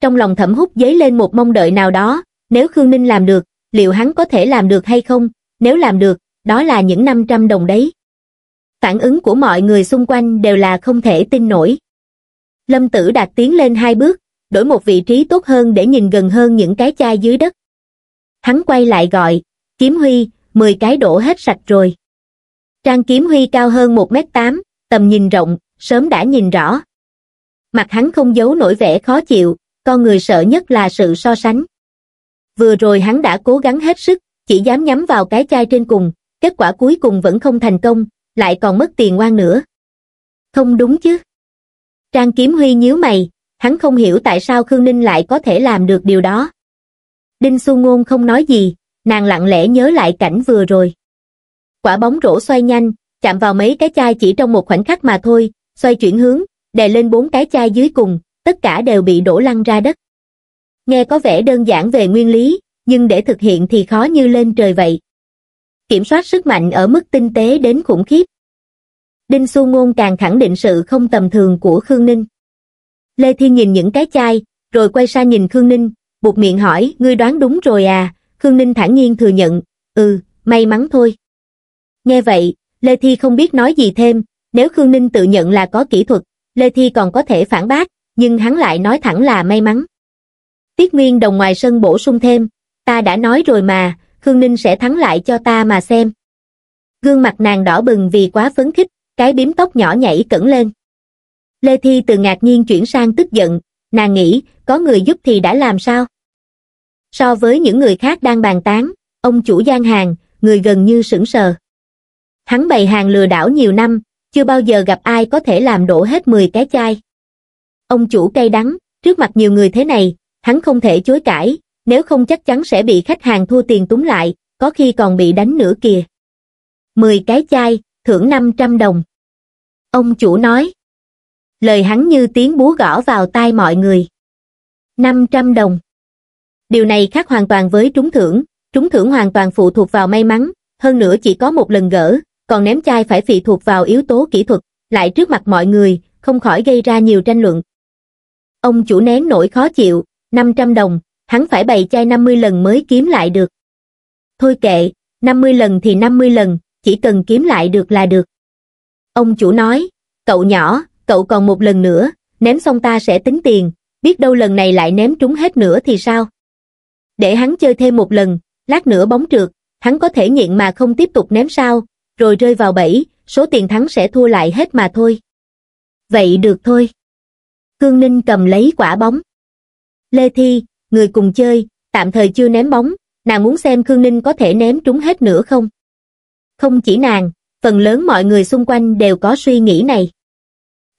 Trong lòng thẩm hút dấy lên một mong đợi nào đó, nếu Khương Ninh làm được, liệu hắn có thể làm được hay không? Nếu làm được, đó là những 500 đồng đấy. Phản ứng của mọi người xung quanh đều là không thể tin nổi. Lâm Tử Đạt tiến lên hai bước, đổi một vị trí tốt hơn để nhìn gần hơn những cái chai dưới đất. Hắn quay lại gọi, Kiếm Huy, 10 cái đổ hết sạch rồi. Trang Kiếm Huy cao hơn 1m8, tầm nhìn rộng, sớm đã nhìn rõ. Mặt hắn không giấu nổi vẻ khó chịu, con người sợ nhất là sự so sánh. Vừa rồi hắn đã cố gắng hết sức, chỉ dám nhắm vào cái chai trên cùng, kết quả cuối cùng vẫn không thành công, lại còn mất tiền oan nữa. Không đúng chứ. Trang Kiếm Huy nhíu mày, hắn không hiểu tại sao Khương Ninh lại có thể làm được điều đó. Đinh Xu Ngôn không nói gì, nàng lặng lẽ nhớ lại cảnh vừa rồi. Quả bóng rổ xoay nhanh, chạm vào mấy cái chai chỉ trong một khoảnh khắc mà thôi, xoay chuyển hướng, đè lên bốn cái chai dưới cùng, tất cả đều bị đổ lăn ra đất nghe có vẻ đơn giản về nguyên lý, nhưng để thực hiện thì khó như lên trời vậy. Kiểm soát sức mạnh ở mức tinh tế đến khủng khiếp. Đinh Xu Ngôn càng khẳng định sự không tầm thường của Khương Ninh. Lê Thiên nhìn những cái chai, rồi quay sang nhìn Khương Ninh, buộc miệng hỏi, ngươi đoán đúng rồi à, Khương Ninh thản nhiên thừa nhận, ừ, may mắn thôi. Nghe vậy, Lê Thi không biết nói gì thêm, nếu Khương Ninh tự nhận là có kỹ thuật, Lê Thi còn có thể phản bác, nhưng hắn lại nói thẳng là may mắn. Tiết Nguyên Đồng ngoài sân bổ sung thêm, ta đã nói rồi mà, Khương Ninh sẽ thắng lại cho ta mà xem. Gương mặt nàng đỏ bừng vì quá phấn khích, cái bím tóc nhỏ nhảy cẩn lên. Lê Thi từ ngạc nhiên chuyển sang tức giận, nàng nghĩ, có người giúp thì đã làm sao? So với những người khác đang bàn tán, ông chủ gian hàng, người gần như sững sờ. Hắn bày hàng lừa đảo nhiều năm, chưa bao giờ gặp ai có thể làm đổ hết 10 cái chai. Ông chủ cay đắng, trước mặt nhiều người thế này, hắn không thể chối cãi, nếu không chắc chắn sẽ bị khách hàng thu tiền túng lại, có khi còn bị đánh nữa kìa. 10 cái chai, thưởng 500 đồng. Ông chủ nói. Lời hắn như tiếng búa gõ vào tai mọi người. 500 đồng. Điều này khác hoàn toàn với trúng thưởng, trúng thưởng hoàn toàn phụ thuộc vào may mắn, hơn nữa chỉ có một lần gỡ, còn ném chai phải phụ thuộc vào yếu tố kỹ thuật, lại trước mặt mọi người, không khỏi gây ra nhiều tranh luận. Ông chủ nén nổi khó chịu, năm trăm đồng hắn phải bày chai năm mươi lần mới kiếm lại được thôi kệ năm mươi lần thì năm mươi lần chỉ cần kiếm lại được là được ông chủ nói cậu nhỏ cậu còn một lần nữa ném xong ta sẽ tính tiền biết đâu lần này lại ném trúng hết nữa thì sao để hắn chơi thêm một lần lát nữa bóng trượt hắn có thể nghiện mà không tiếp tục ném sao rồi rơi vào bẫy số tiền thắng sẽ thua lại hết mà thôi vậy được thôi cương ninh cầm lấy quả bóng Lê Thi, người cùng chơi, tạm thời chưa ném bóng, nàng muốn xem Khương Ninh có thể ném trúng hết nữa không? Không chỉ nàng, phần lớn mọi người xung quanh đều có suy nghĩ này.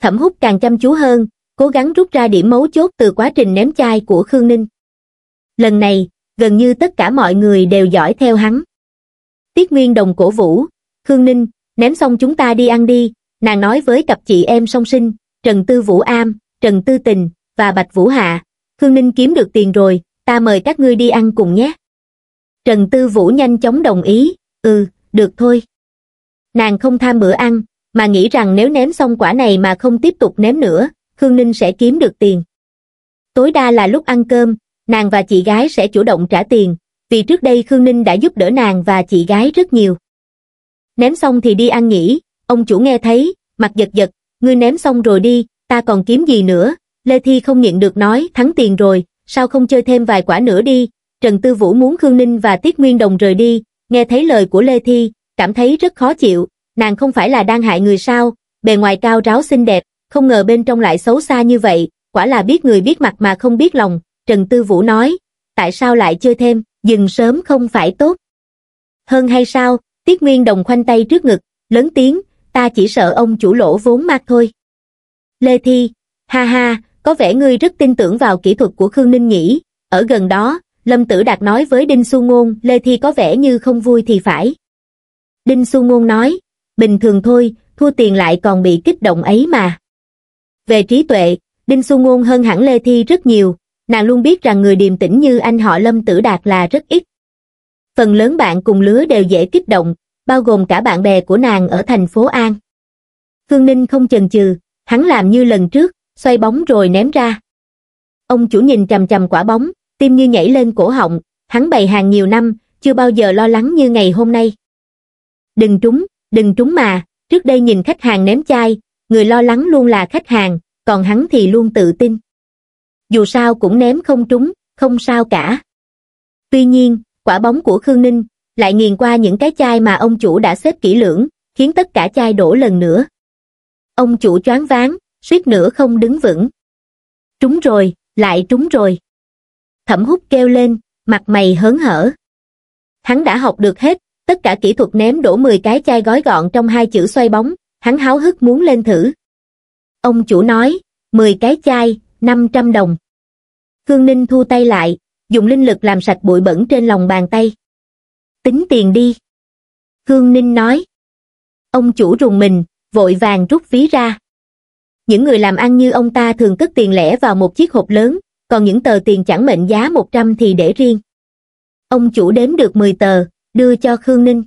Thẩm hút càng chăm chú hơn, cố gắng rút ra điểm mấu chốt từ quá trình ném chai của Khương Ninh. Lần này, gần như tất cả mọi người đều giỏi theo hắn. Tiết Nguyên Đồng cổ vũ, Khương Ninh, ném xong chúng ta đi ăn đi, nàng nói với cặp chị em song sinh, Trần Tư Vũ Am, Trần Tư Tình và Bạch Vũ Hạ, khương ninh kiếm được tiền rồi ta mời các ngươi đi ăn cùng nhé trần tư vũ nhanh chóng đồng ý ừ được thôi nàng không tham bữa ăn mà nghĩ rằng nếu ném xong quả này mà không tiếp tục ném nữa khương ninh sẽ kiếm được tiền tối đa là lúc ăn cơm nàng và chị gái sẽ chủ động trả tiền vì trước đây khương ninh đã giúp đỡ nàng và chị gái rất nhiều ném xong thì đi ăn nghỉ ông chủ nghe thấy mặt giật giật ngươi ném xong rồi đi ta còn kiếm gì nữa Lê Thi không nhịn được nói, thắng tiền rồi, sao không chơi thêm vài quả nữa đi. Trần Tư Vũ muốn Khương Ninh và Tiết Nguyên Đồng rời đi, nghe thấy lời của Lê Thi, cảm thấy rất khó chịu, nàng không phải là đang hại người sao, bề ngoài cao ráo xinh đẹp, không ngờ bên trong lại xấu xa như vậy, quả là biết người biết mặt mà không biết lòng, Trần Tư Vũ nói, tại sao lại chơi thêm, dừng sớm không phải tốt. Hơn hay sao, Tiết Nguyên Đồng khoanh tay trước ngực, lớn tiếng, ta chỉ sợ ông chủ lỗ vốn mạc thôi. Lê Thi, ha ha, có vẻ ngươi rất tin tưởng vào kỹ thuật của khương ninh nhỉ? ở gần đó lâm tử đạt nói với đinh xu ngôn lê thi có vẻ như không vui thì phải đinh xu ngôn nói bình thường thôi thua tiền lại còn bị kích động ấy mà về trí tuệ đinh xu ngôn hơn hẳn lê thi rất nhiều nàng luôn biết rằng người điềm tĩnh như anh họ lâm tử đạt là rất ít phần lớn bạn cùng lứa đều dễ kích động bao gồm cả bạn bè của nàng ở thành phố an khương ninh không chần chừ hắn làm như lần trước xoay bóng rồi ném ra. Ông chủ nhìn chầm chầm quả bóng, tim như nhảy lên cổ họng, hắn bày hàng nhiều năm, chưa bao giờ lo lắng như ngày hôm nay. Đừng trúng, đừng trúng mà, trước đây nhìn khách hàng ném chai, người lo lắng luôn là khách hàng, còn hắn thì luôn tự tin. Dù sao cũng ném không trúng, không sao cả. Tuy nhiên, quả bóng của Khương Ninh lại nghiền qua những cái chai mà ông chủ đã xếp kỹ lưỡng, khiến tất cả chai đổ lần nữa. Ông chủ choáng váng, suýt nữa không đứng vững. Trúng rồi, lại trúng rồi. Thẩm hút kêu lên, mặt mày hớn hở. Hắn đã học được hết, tất cả kỹ thuật ném đổ 10 cái chai gói gọn trong hai chữ xoay bóng, hắn háo hức muốn lên thử. Ông chủ nói, 10 cái chai, 500 đồng. Khương Ninh thu tay lại, dùng linh lực làm sạch bụi bẩn trên lòng bàn tay. Tính tiền đi. Khương Ninh nói. Ông chủ rùng mình, vội vàng rút ví ra những người làm ăn như ông ta thường cất tiền lẻ vào một chiếc hộp lớn còn những tờ tiền chẳng mệnh giá một trăm thì để riêng ông chủ đếm được mười tờ đưa cho khương ninh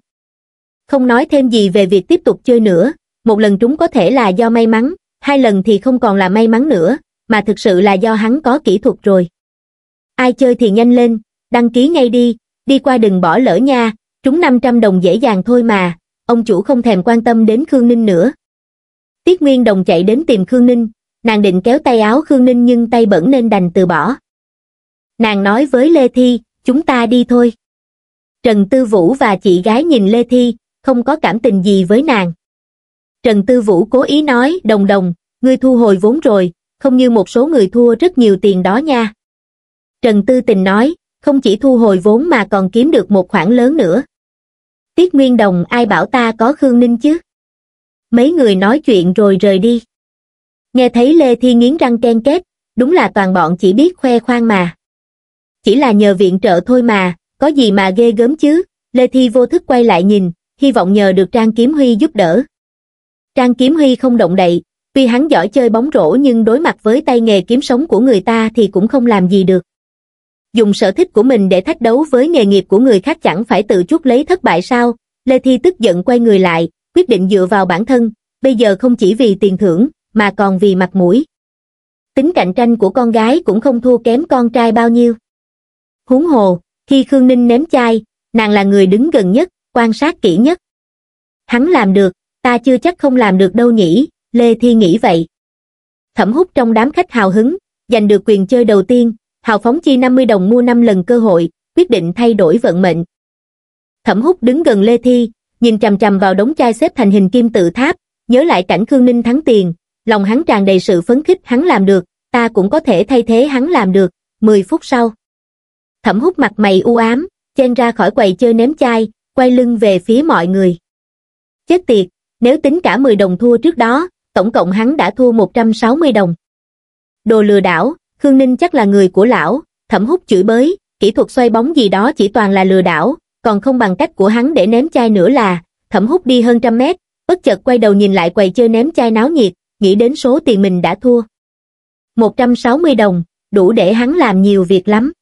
không nói thêm gì về việc tiếp tục chơi nữa một lần trúng có thể là do may mắn hai lần thì không còn là may mắn nữa mà thực sự là do hắn có kỹ thuật rồi ai chơi thì nhanh lên đăng ký ngay đi đi qua đừng bỏ lỡ nha trúng năm trăm đồng dễ dàng thôi mà ông chủ không thèm quan tâm đến khương ninh nữa Tiết Nguyên Đồng chạy đến tìm Khương Ninh, nàng định kéo tay áo Khương Ninh nhưng tay bẩn nên đành từ bỏ. Nàng nói với Lê Thi, chúng ta đi thôi. Trần Tư Vũ và chị gái nhìn Lê Thi, không có cảm tình gì với nàng. Trần Tư Vũ cố ý nói, đồng đồng, ngươi thu hồi vốn rồi, không như một số người thua rất nhiều tiền đó nha. Trần Tư Tình nói, không chỉ thu hồi vốn mà còn kiếm được một khoản lớn nữa. Tiết Nguyên Đồng ai bảo ta có Khương Ninh chứ? mấy người nói chuyện rồi rời đi nghe thấy lê thi nghiến răng ken két đúng là toàn bọn chỉ biết khoe khoang mà chỉ là nhờ viện trợ thôi mà có gì mà ghê gớm chứ lê thi vô thức quay lại nhìn hy vọng nhờ được trang kiếm huy giúp đỡ trang kiếm huy không động đậy tuy hắn giỏi chơi bóng rổ nhưng đối mặt với tay nghề kiếm sống của người ta thì cũng không làm gì được dùng sở thích của mình để thách đấu với nghề nghiệp của người khác chẳng phải tự chuốc lấy thất bại sao lê thi tức giận quay người lại quyết định dựa vào bản thân, bây giờ không chỉ vì tiền thưởng, mà còn vì mặt mũi. Tính cạnh tranh của con gái cũng không thua kém con trai bao nhiêu. Huống hồ, khi Khương Ninh ném chai, nàng là người đứng gần nhất, quan sát kỹ nhất. Hắn làm được, ta chưa chắc không làm được đâu nhỉ, Lê Thi nghĩ vậy. Thẩm hút trong đám khách hào hứng, giành được quyền chơi đầu tiên, hào phóng chi 50 đồng mua 5 lần cơ hội, quyết định thay đổi vận mệnh. Thẩm hút đứng gần Lê Thi, nhìn chằm chằm vào đống chai xếp thành hình kim tự tháp, nhớ lại cảnh Khương Ninh thắng tiền, lòng hắn tràn đầy sự phấn khích hắn làm được, ta cũng có thể thay thế hắn làm được, 10 phút sau. Thẩm hút mặt mày u ám, chen ra khỏi quầy chơi ném chai, quay lưng về phía mọi người. Chết tiệt, nếu tính cả 10 đồng thua trước đó, tổng cộng hắn đã thua 160 đồng. Đồ lừa đảo, Khương Ninh chắc là người của lão, thẩm hút chửi bới, kỹ thuật xoay bóng gì đó chỉ toàn là lừa đảo, còn không bằng cách của hắn để ném chai nữa là thẩm hút đi hơn trăm mét bất chợt quay đầu nhìn lại quầy chơi ném chai náo nhiệt nghĩ đến số tiền mình đã thua 160 đồng đủ để hắn làm nhiều việc lắm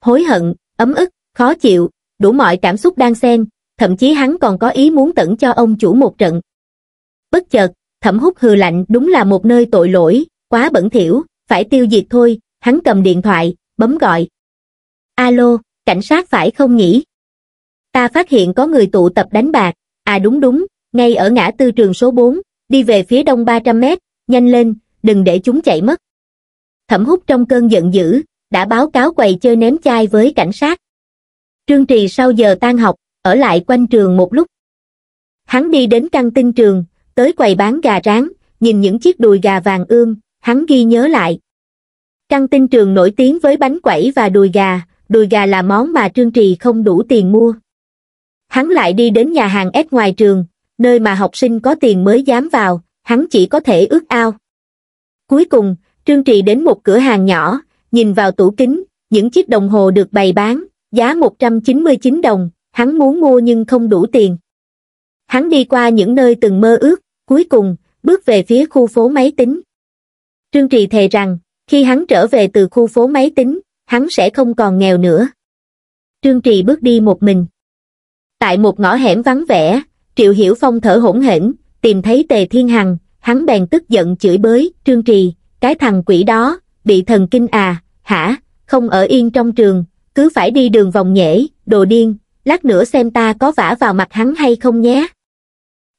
hối hận ấm ức khó chịu đủ mọi cảm xúc đang xen thậm chí hắn còn có ý muốn tẩn cho ông chủ một trận bất chợt thẩm hút hừ lạnh đúng là một nơi tội lỗi quá bẩn thỉu phải tiêu diệt thôi hắn cầm điện thoại bấm gọi alo cảnh sát phải không nhỉ ta phát hiện có người tụ tập đánh bạc, à đúng đúng, ngay ở ngã tư trường số 4, đi về phía đông 300 mét, nhanh lên, đừng để chúng chạy mất. Thẩm hút trong cơn giận dữ, đã báo cáo quầy chơi ném chai với cảnh sát. Trương Trì sau giờ tan học, ở lại quanh trường một lúc. Hắn đi đến căng tin trường, tới quầy bán gà rán, nhìn những chiếc đùi gà vàng ươm, hắn ghi nhớ lại. Căng tin trường nổi tiếng với bánh quẩy và đùi gà, đùi gà là món mà Trương Trì không đủ tiền mua. Hắn lại đi đến nhà hàng S ngoài trường, nơi mà học sinh có tiền mới dám vào, hắn chỉ có thể ước ao. Cuối cùng, Trương Trì đến một cửa hàng nhỏ, nhìn vào tủ kính, những chiếc đồng hồ được bày bán, giá 199 đồng, hắn muốn mua nhưng không đủ tiền. Hắn đi qua những nơi từng mơ ước, cuối cùng, bước về phía khu phố máy tính. Trương Trì thề rằng, khi hắn trở về từ khu phố máy tính, hắn sẽ không còn nghèo nữa. Trương Trì bước đi một mình. Tại một ngõ hẻm vắng vẻ, Triệu Hiểu Phong thở hổn hển, tìm thấy Tề Thiên Hằng, hắn bèn tức giận chửi bới, trương trì, cái thằng quỷ đó, bị thần kinh à, hả, không ở yên trong trường, cứ phải đi đường vòng nhễ, đồ điên, lát nữa xem ta có vả vào mặt hắn hay không nhé.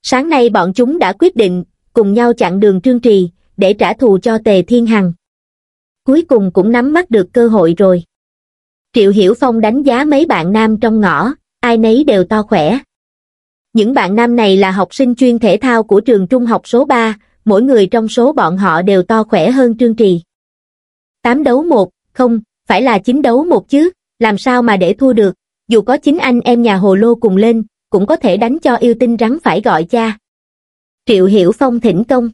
Sáng nay bọn chúng đã quyết định, cùng nhau chặn đường trương trì, để trả thù cho Tề Thiên Hằng. Cuối cùng cũng nắm mắt được cơ hội rồi. Triệu Hiểu Phong đánh giá mấy bạn nam trong ngõ, ai nấy đều to khỏe. Những bạn nam này là học sinh chuyên thể thao của trường trung học số 3, mỗi người trong số bọn họ đều to khỏe hơn Trương Trì. Tám đấu một, không, phải là chín đấu một chứ, làm sao mà để thua được, dù có 9 anh em nhà hồ lô cùng lên, cũng có thể đánh cho yêu tinh rắn phải gọi cha. Triệu Hiểu Phong thỉnh công.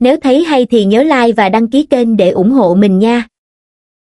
Nếu thấy hay thì nhớ like và đăng ký kênh để ủng hộ mình nha.